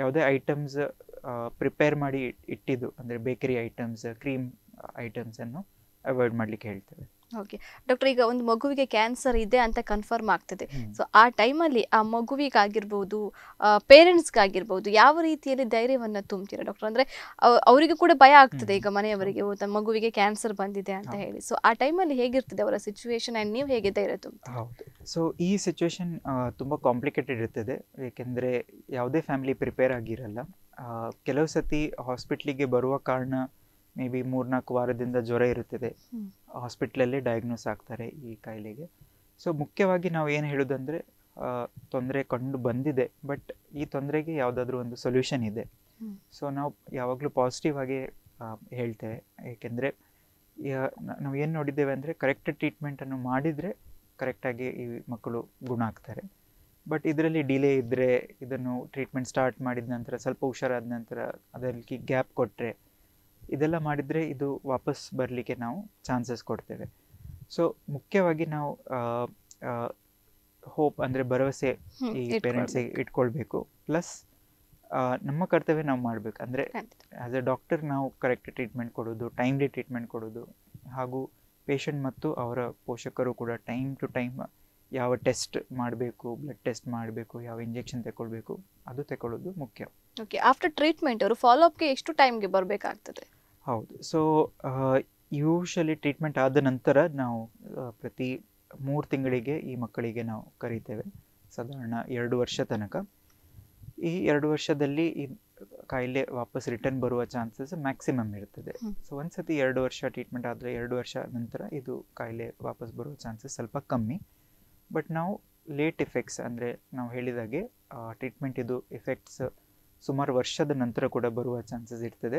ಯಾವುದೇ ಐಟಮ್ಸ್ ಪ್ರಿಪೇರ್ ಮಾಡಿ ಇಟ್ಟಿದ್ದು ಅಂದರೆ ಬೇಕರಿ ಐಟಮ್ಸ್ ಕ್ರೀಮ್ ಐಟಮ್ಸನ್ನು ಅವಾಯ್ಡ್ ಮಾಡಲಿಕ್ಕೆ ಹೇಳ್ತೇವೆ ಓಕೆ ಡಾಕ್ಟರ್ ಈಗ ಒಂದು ಮಗುವಿಗೆ ಕ್ಯಾನ್ಸರ್ ಇದೆ ಅಂತ ಕನ್ಫರ್ಮ್ ಆಗ್ತದೆ ಸೊ ಆ ಟೈಮಲ್ಲಿ ಆ ಮಗುವಿಗಾಗಿರ್ಬೋದು ಪೇರೆಂಟ್ಸ್ಗಾಗಿರ್ಬೋದು ಯಾವ ರೀತಿಯಲ್ಲಿ ಧೈರ್ಯವನ್ನು ತುಂಬ್ತೀರಾ ಡಾಕ್ಟರ್ ಅಂದರೆ ಅವರಿಗೆ ಕೂಡ ಭಯ ಆಗ್ತದೆ ಈಗ ಮನೆಯವರಿಗೆ ತಮ್ಮ ಮಗುವಿಗೆ ಕ್ಯಾನ್ಸರ್ ಬಂದಿದೆ ಅಂತ ಹೇಳಿ ಸೊ ಆ ಟೈಮಲ್ಲಿ ಹೇಗಿರ್ತದೆ ಅವರ ಸಿಚುವೇಶನ್ ಆ್ಯಂಡ್ ನೀವು ಹೇಗೆ ಧೈರ್ಯ ತುಂಬ ಹೌದು ಸೊ ಈ ಸಿಚುವೇಶನ್ ತುಂಬ ಕಾಂಪ್ಲಿಕೇಟೆಡ್ ಇರ್ತದೆ ಏಕೆಂದರೆ ಯಾವುದೇ ಫ್ಯಾಮಿಲಿ ಪ್ರಿಪೇರ್ ಆಗಿರಲ್ಲ ಕೆಲವು ಸತಿ ಹಾಸ್ಪಿಟ್ಲಿಗೆ ಬರುವ ಕಾರಣ ಮೇ ಬಿ ಮೂರ್ನಾಲ್ಕು ವಾರದಿಂದ ಜ್ವರ ಇರುತ್ತದೆ ಹಾಸ್ಪಿಟ್ಲಲ್ಲೇ ಡಯಾಗ್ನೋಸ್ ಆಗ್ತಾರೆ ಈ ಕಾಯಿಲೆಗೆ ಸೊ ಮುಖ್ಯವಾಗಿ ನಾವು ಏನು ಹೇಳೋದಂದರೆ ತೊಂದರೆ ಕಂಡು ಬಂದಿದೆ ಬಟ್ ಈ ತೊಂದರೆಗೆ ಯಾವುದಾದ್ರೂ ಒಂದು ಸೊಲ್ಯೂಷನ್ ಇದೆ ಸೊ ನಾವು ಯಾವಾಗಲೂ ಪಾಸಿಟಿವ್ ಆಗಿ ಹೇಳ್ತೇವೆ ಏಕೆಂದರೆ ನಾವು ಏನು ನೋಡಿದ್ದೇವೆ ಅಂದರೆ ಕರೆಕ್ಟ್ ಟ್ರೀಟ್ಮೆಂಟನ್ನು ಮಾಡಿದರೆ ಕರೆಕ್ಟಾಗಿ ಈ ಮಕ್ಕಳು ಗುಣ ಆಗ್ತಾರೆ ಬಟ್ ಇದರಲ್ಲಿ ಡಿಲೇ ಇದ್ದರೆ ಇದನ್ನು ಟ್ರೀಟ್ಮೆಂಟ್ ಸ್ಟಾರ್ಟ್ ಮಾಡಿದ ನಂತರ ಸ್ವಲ್ಪ ಹುಷಾರಾದ ನಂತರ ಅದರಲ್ಲಿ ಗ್ಯಾಪ್ ಕೊಟ್ಟರೆ ಇದೆಲ್ಲ ಮಾಡಿದರೆ ಇದು ವಾಪಸ್ ಬರಲಿಕ್ಕೆ ನಾವು ಚಾನ್ಸಸ್ ಕೊಡ್ತೇವೆ ಸೊ ಮುಖ್ಯವಾಗಿ ನಾವು ಹೋಪ್ ಅಂದರೆ ಭರವಸೆ ಈ ಪೇರೆಂಟ್ಸಿಗೆ ಇಟ್ಕೊಳ್ಬೇಕು ಪ್ಲಸ್ ನಮ್ಮ ಕರ್ತವ್ಯ ನಾವು ಮಾಡಬೇಕು ಅಂದರೆ ಆ್ಯಸ್ ಎ ಡಾಕ್ಟರ್ ನಾವು ಕರೆಕ್ಟ್ ಟ್ರೀಟ್ಮೆಂಟ್ ಕೊಡೋದು ಟೈಮ್ಲಿ ಟ್ರೀಟ್ಮೆಂಟ್ ಕೊಡೋದು ಹಾಗೂ ಪೇಷಂಟ್ ಮತ್ತು ಅವರ ಪೋಷಕರು ಕೂಡ ಟೈಮ್ ಟು ಟೈಮ್ ಯಾವ ಟೆಸ್ಟ್ ಮಾಡಬೇಕು ಬ್ಲಡ್ ಟೆಸ್ಟ್ ಮಾಡಬೇಕು ಯಾವ ಇಂಜೆಕ್ಷನ್ ತಗೊಳ್ಬೇಕು ಅದು ತಗೊಳ್ಳೋದು ಮುಖ್ಯ ಓಕೆ ಆಫ್ಟರ್ ಟ್ರೀಟ್ಮೆಂಟ್ ಅವರು ಫಾಲೋ ಅಪ್ಗೆ ಎಷ್ಟು ಟೈಮ್ಗೆ ಬರಬೇಕಾಗ್ತದೆ ಹೌದು ಸೊ ಯೂಶಲಿ ಟ್ರೀಟ್ಮೆಂಟ್ ಆದ ನಂತರ ನಾವು ಪ್ರತಿ ಮೂರು ತಿಂಗಳಿಗೆ ಈ ಮಕ್ಕಳಿಗೆ ನಾವು ಕರೀತೇವೆ ಸಾಧಾರಣ ಎರಡು ವರ್ಷ ತನಕ ಈ ಎರಡು ವರ್ಷದಲ್ಲಿ ಈ ಕಾಯಿಲೆ ವಾಪಸ್ ರಿಟರ್ನ್ ಬರುವ ಚಾನ್ಸಸ್ ಮ್ಯಾಕ್ಸಿಮಮ್ ಇರ್ತದೆ ಸೊ ಒಂದ್ಸತಿ ಎರಡು ವರ್ಷ ಟ್ರೀಟ್ಮೆಂಟ್ ಆದರೆ ಎರಡು ವರ್ಷ ನಂತರ ಇದು ಕಾಯಿಲೆ ವಾಪಸ್ ಬರುವ ಚಾನ್ಸಸ್ ಸ್ವಲ್ಪ ಕಮ್ಮಿ ಬಟ್ ನಾವು ಲೇಟ್ ಎಫೆಕ್ಟ್ಸ್ ಅಂದರೆ ನಾವು ಹೇಳಿದಾಗೆ ಟ್ರೀಟ್ಮೆಂಟ್ ಇದು ಎಫೆಕ್ಟ್ಸ್ ಸುಮಾರು ವರ್ಷದ ನಂತರ ಕೂಡ ಬರುವ ಚಾನ್ಸಸ್ ಇರ್ತದೆ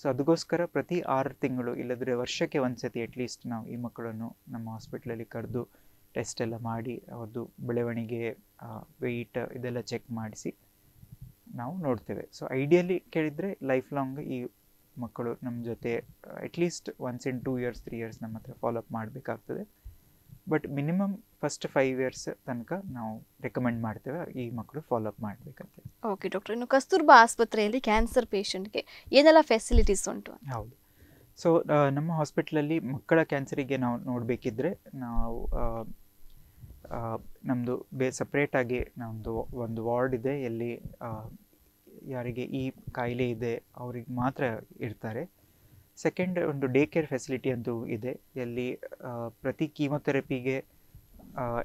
ಸೊ ಅದಕ್ಕೋಸ್ಕರ ಪ್ರತಿ ಆರು ತಿಂಗಳು ಇಲ್ಲದ್ರೆ ವರ್ಷಕ್ಕೆ ಒಂದು ಸತಿ ಅಟ್ಲೀಸ್ಟ್ ನಾವು ಈ ಮಕ್ಕಳನ್ನು ನಮ್ಮ ಹಾಸ್ಪಿಟ್ಲಲ್ಲಿ ಕರೆದು ಟೆಸ್ಟ್ ಎಲ್ಲ ಮಾಡಿ ಅವ್ರದ್ದು ಬೆಳವಣಿಗೆ ವೆಯ್ಟ್ ಇದೆಲ್ಲ ಚೆಕ್ ಮಾಡಿಸಿ ನಾವು ನೋಡ್ತೇವೆ ಸೊ ಐಡಿಯಲಿ ಕೇಳಿದರೆ ಲೈಫ್ ಲಾಂಗ್ ಈ ಮಕ್ಕಳು ನಮ್ಮ ಜೊತೆ at least once in two years three years ನಮ್ಮ ಹತ್ರ ಫಾಲೋಅಪ್ ಮಾಡಬೇಕಾಗ್ತದೆ but minimum first five years ತನಕ ನಾವು ರೆಕಮೆಂಡ್ ಮಾಡ್ತೇವೆ ಈ ಮಕ್ಕಳು ಫಾಲೋ ಅಪ್ ಮಾಡಬೇಕಂತ ಓಕೆ ಡಾಕ್ಟರ್ ಇನ್ನು ಕಸ್ತೂರ್ಬಾ ಆಸ್ಪತ್ರೆಯಲ್ಲಿ ಕ್ಯಾನ್ಸರ್ ಪೇಷಂಟ್ಗೆ ಏನೆಲ್ಲ ಫೆಸಿಲಿಟೀಸ್ ಉಂಟು ಹೌದು ಸೊ ನಮ್ಮ ಹಾಸ್ಪಿಟ್ಲಲ್ಲಿ ಮಕ್ಕಳ ಕ್ಯಾನ್ಸರಿಗೆ ನಾವು ನೋಡಬೇಕಿದ್ರೆ ನಾವು ನಮ್ಮದು ಬೇ ಸಪ್ರೇಟಾಗಿ ನಮ್ಮದು ಒಂದು ವಾರ್ಡ್ ಇದೆ ಎಲ್ಲಿ ಯಾರಿಗೆ ಈ ಕಾಯಿಲೆ ಇದೆ ಅವ್ರಿಗೆ ಮಾತ್ರ ಇರ್ತಾರೆ ಸೆಕೆಂಡ್ ಒಂದು ಡೇ ಕೇರ್ ಫೆಸಿಲಿಟಿ ಅಂತೂ ಇದೆ ಎಲ್ಲಿ ಪ್ರತಿ ಕೀಮೊಥೆರಪಿಗೆ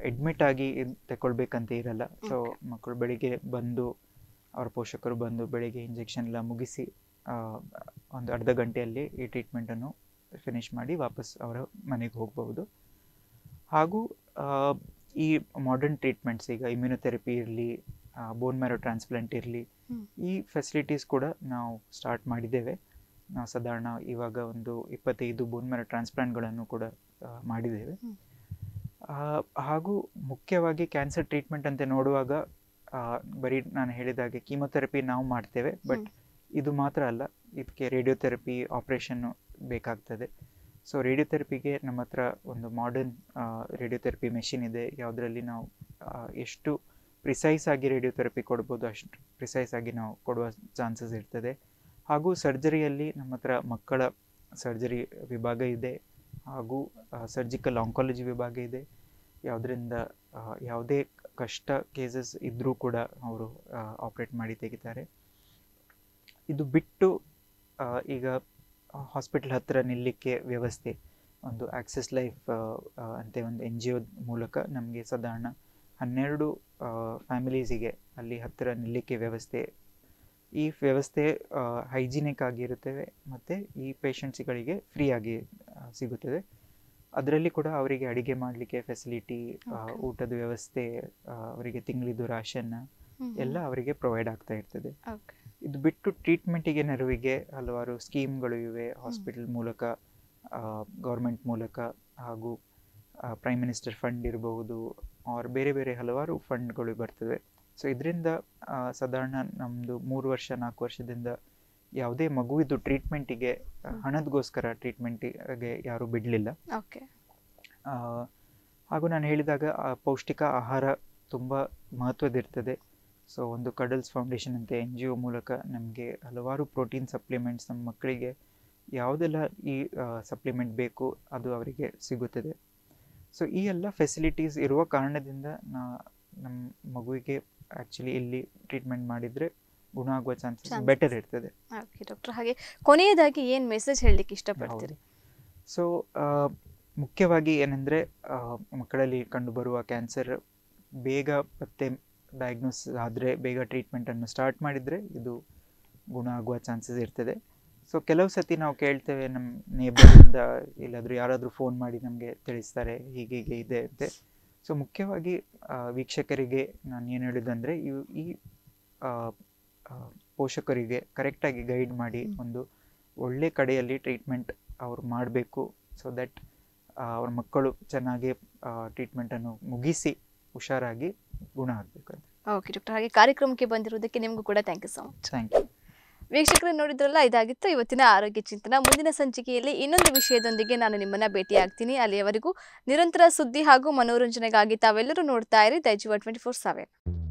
ಎಡ್ಮಿಟ್ ಆಗಿ ತಗೊಳ್ಬೇಕಂತ ಇರಲ್ಲ ಸೊ ಮಕ್ಕಳು ಬೆಳಿಗ್ಗೆ ಬಂದು ಅವ್ರ ಪೋಷಕರು ಬಂದು ಬೆಳಿಗ್ಗೆ ಇಂಜೆಕ್ಷನ್ ಎಲ್ಲ ಮುಗಿಸಿ ಒಂದು ಅರ್ಧ ಗಂಟೆಯಲ್ಲಿ ಈ ಟ್ರೀಟ್ಮೆಂಟನ್ನು ಫಿನಿಷ್ ಮಾಡಿ ವಾಪಸ್ ಅವರ ಮನೆಗೆ ಹೋಗಬಹುದು ಹಾಗೂ ಈ ಮಾಡರ್ನ್ ಟ್ರೀಟ್ಮೆಂಟ್ಸ್ ಈಗ ಇಮ್ಯುನೊಥೆರಪಿ ಇರಲಿ ಬೋನ್ ಮ್ಯಾರೋ ಟ್ರಾನ್ಸ್ಪ್ಲಾಂಟ್ ಇರಲಿ ಈ ಫೆಸಿಲಿಟೀಸ್ ಕೂಡ ನಾವು ಸ್ಟಾರ್ಟ್ ಮಾಡಿದ್ದೇವೆ ನಾವು ಸಾಧಾರಣ ಇವಾಗ ಒಂದು ಇಪ್ಪತ್ತೈದು ಬೋನ್ ಮ್ಯಾರೋ ಟ್ರಾನ್ಸ್ಪ್ಲಾಂಟ್ಗಳನ್ನು ಕೂಡ ಮಾಡಿದ್ದೇವೆ ಹಾಗೂ ಮುಖ್ಯವಾಗಿ ಕ್ಯಾನ್ಸರ್ ಟ್ರೀಟ್ಮೆಂಟ್ ಅಂತ ನೋಡುವಾಗ ಬರೀ ನಾನು ಹೇಳಿದಾಗೆ ಕೀಮೊಥೆರಪಿ ನಾವು ಮಾಡ್ತೇವೆ ಬಟ್ ಇದು ಮಾತ್ರ ಅಲ್ಲ ಇದಕ್ಕೆ ರೇಡಿಯೋಥೆರಪಿ ಆಪ್ರೇಷನ್ನು ಬೇಕಾಗ್ತದೆ ಸೊ ರೇಡಿಯೋಥೆರಪಿಗೆ ನಮ್ಮ ಹತ್ರ ಒಂದು ಮಾಡರ್ನ್ ರೇಡಿಯೋಥೆರಪಿ ಮೆಷಿನ್ ಇದೆ ಯಾವುದರಲ್ಲಿ ನಾವು ಎಷ್ಟು ಪ್ರಿಸೈಸ್ ಆಗಿ ರೇಡಿಯೋಥೆರಪಿ ಕೊಡ್ಬೋದು ಅಷ್ಟು ಪ್ರಿಸೈಸ್ ಆಗಿ ನಾವು ಕೊಡುವ ಚಾನ್ಸಸ್ ಇರ್ತದೆ ಹಾಗೂ ಸರ್ಜರಿಯಲ್ಲಿ ನಮ್ಮ ಹತ್ರ ಮಕ್ಕಳ ಸರ್ಜರಿ ವಿಭಾಗ ಇದೆ ಹಾಗೂ ಸರ್ಜಿಕಲ್ ಆಂಕಾಲಜಿ ವಿಭಾಗ ಇದೆ ಯಾವುದರಿಂದ ಯಾವುದೇ ಕಷ್ಟ ಕೇಸಸ್ ಇದ್ದರೂ ಕೂಡ ಅವರು ಆಪ್ರೇಟ್ ಮಾಡಿ ತೆಗಿತಾರೆ ಇದು ಬಿಟ್ಟು ಈಗ ಹಾಸ್ಪಿಟಲ್ ಹತ್ತಿರ ನಿಲ್ಲಕ್ಕೆ ವ್ಯವಸ್ಥೆ ಒಂದು ಆಕ್ಸೆಸ್ ಲೈಫ್ ಅಂತೆ ಒಂದು ಎನ್ ಜಿ ಒ ಮೂಲಕ ನಮಗೆ ಸಾಧಾರಣ ಹನ್ನೆರಡು ಫ್ಯಾಮಿಲೀಸಿಗೆ ಅಲ್ಲಿ ಹತ್ತಿರ ನಿಲ್ಲಕ್ಕೆ ವ್ಯವಸ್ಥೆ ಈ ವ್ಯವಸ್ಥೆ ಹೈಜಿನಿಕ್ ಆಗಿರುತ್ತವೆ ಮತ್ತು ಈ ಪೇಷಂಟ್ಸ್ಗಳಿಗೆ ಆಗಿ ಸಿಗುತ್ತದೆ ಅದರಲ್ಲಿ ಕೂಡ ಅವರಿಗೆ ಅಡಿಗೆ ಮಾಡಲಿಕ್ಕೆ ಫೆಸಿಲಿಟಿ ಊಟದ ವ್ಯವಸ್ಥೆ ಅವರಿಗೆ ತಿಂಗಳಿದ್ದು ರಾಷನ್ ಎಲ್ಲ ಅವರಿಗೆ ಪ್ರೊವೈಡ್ ಆಗ್ತಾ ಇರ್ತದೆ ಇದು ಬಿಟ್ಟು ಟ್ರೀಟ್ಮೆಂಟಿಗೆ ನೆರವಿಗೆ ಹಲವಾರು ಸ್ಕೀಮ್ಗಳು ಇವೆ ಹಾಸ್ಪಿಟಲ್ ಮೂಲಕ ಗೌರ್ಮೆಂಟ್ ಮೂಲಕ ಹಾಗೂ ಪ್ರೈಮ್ ಮಿನಿಸ್ಟರ್ ಫಂಡ್ ಇರಬಹುದು ಆರ್ ಬೇರೆ ಬೇರೆ ಹಲವಾರು ಫಂಡ್ಗಳು ಬರ್ತದೆ ಸೊ ಇದರಿಂದ ಸಾಧಾರಣ ನಮ್ಮದು ಮೂರು ವರ್ಷ ನಾಲ್ಕು ವರ್ಷದಿಂದ ಯಾವುದೇ ಮಗುವಿದ್ದು ಟ್ರೀಟ್ಮೆಂಟಿಗೆ ಹಣದಗೋಸ್ಕರ ಟ್ರೀಟ್ಮೆಂಟಿಗೆ ಯಾರೂ ಬಿಡಲಿಲ್ಲ ಓಕೆ ಹಾಗೂ ನಾನು ಹೇಳಿದಾಗ ಪೌಷ್ಟಿಕ ಆಹಾರ ತುಂಬ ಮಹತ್ವದಿರ್ತದೆ ಸೊ ಒಂದು ಕಡಲ್ಸ್ ಫೌಂಡೇಶನ್ ಅಂತ ಎನ್ ಜಿ ಒ ಮೂಲಕ ನಮಗೆ ಹಲವಾರು ಪ್ರೋಟೀನ್ ಸಪ್ಲಿಮೆಂಟ್ಸ್ ನಮ್ಮ ಮಕ್ಕಳಿಗೆ ಯಾವುದೆಲ್ಲ ಈ ಸಪ್ಲಿಮೆಂಟ್ ಬೇಕು ಅದು ಅವರಿಗೆ ಸಿಗುತ್ತದೆ ಸೊ ಈ ಎಲ್ಲ ಫೆಸಿಲಿಟೀಸ್ ಇರುವ ಕಾರಣದಿಂದ ನಾ ನಮ್ಮ ಮಗುವಿಗೆ ಆಕ್ಚುಲಿ ಇಲ್ಲಿ ಟ್ರೀಟ್ಮೆಂಟ್ ಮಾಡಿದ್ರೆ ಗುಣ ಆಗುವ ಚಾನ್ಸಸ್ ಬೆಟರ್ ಇರ್ತದೆ ಓಕೆ ಡಾಕ್ಟರ್ ಹಾಗೆ ಕೊನೆಯದಾಗಿ ಏನು ಮೆಸೇಜ್ ಹೇಳಲಿಕ್ಕೆ ಇಷ್ಟಪಡ್ತೀರಿ ಸೊ ಮುಖ್ಯವಾಗಿ ಏನಂದರೆ ಮಕ್ಕಳಲ್ಲಿ ಕಂಡುಬರುವ ಕ್ಯಾನ್ಸರ್ ಬೇಗ ಮತ್ತೆ ಡಯಾಗ್ನೋಸ್ ಆದರೆ ಬೇಗ ಟ್ರೀಟ್ಮೆಂಟನ್ನು ಸ್ಟಾರ್ಟ್ ಮಾಡಿದರೆ ಇದು ಗುಣ ಆಗುವ ಚಾನ್ಸಸ್ ಇರ್ತದೆ ಸೊ ಕೆಲವು ಸತಿ ನಾವು ಕೇಳ್ತೇವೆ ನಮ್ಮ ಇಂದ ಎಲ್ಲಾದರೂ ಯಾರಾದರೂ ಫೋನ್ ಮಾಡಿ ನಮಗೆ ತಿಳಿಸ್ತಾರೆ ಹೀಗೆ ಹೀಗೆ ಇದೆ ಅಂತೆ ಸೊ ಮುಖ್ಯವಾಗಿ ವೀಕ್ಷಕರಿಗೆ ನಾನು ಏನು ಹೇಳಿದಂದರೆ ಇವು ಈ ಪೋಷಕರಿಗೆ ಕರೆಕ್ಟಾಗಿ ಗೈಡ್ ಮಾಡಿ ಒಂದು ಒಳ್ಳೆ ಕಡೆಯಲ್ಲಿ ಟ್ರೀಟ್ಮೆಂಟ್ ಅವ್ರು ಮಾಡಬೇಕು ಸೊ ದಟ್ ಅವ್ರ ಮಕ್ಕಳು ಚೆನ್ನಾಗಿ ಟ್ರೀಟ್ಮೆಂಟನ್ನು ಮುಗಿಸಿ ಹುಷಾರಾಗಿ ಗುಣ ಆಗಬೇಕು ಓಕೆ ಡಾಕ್ಟರ್ ಹಾಗೆ ಕಾರ್ಯಕ್ರಮಕ್ಕೆ ಬಂದಿರೋದಕ್ಕೆ ನಿಮಗೂ ಕೂಡ thank you so much thank you ವೀಕ್ಷಕರೇ ನೋಡಿದ್ರಲ್ಲ ಇದಾಗಿತ್ತು ಇವತ್ತಿನ ಆರೋಗ್ಯ ಚಿಂತನ ಮುಂದಿನ ಸಂಚಿಕೆಯಲ್ಲಿ ಇನ್ನೊಂದು ವಿಷಯದೊಂದಿಗೆ ನಾನು ನಿಮ್ಮನ್ನ ಭೇಟಿಯಾಗ್ತೀನಿ ಅಲ್ಲಿಯವರೆಗೂ ನಿರಂತರ ಸುದ್ದಿ ಹಾಗೂ ಮನೋರಂಜನೆಗಾಗಿ ತಾವೆಲ್ಲರೂ ನೋಡ್ತಾ ಇರಿ ಒ ಟ್ವೆಂಟಿ ಫೋರ್ ಸೆವೆನ್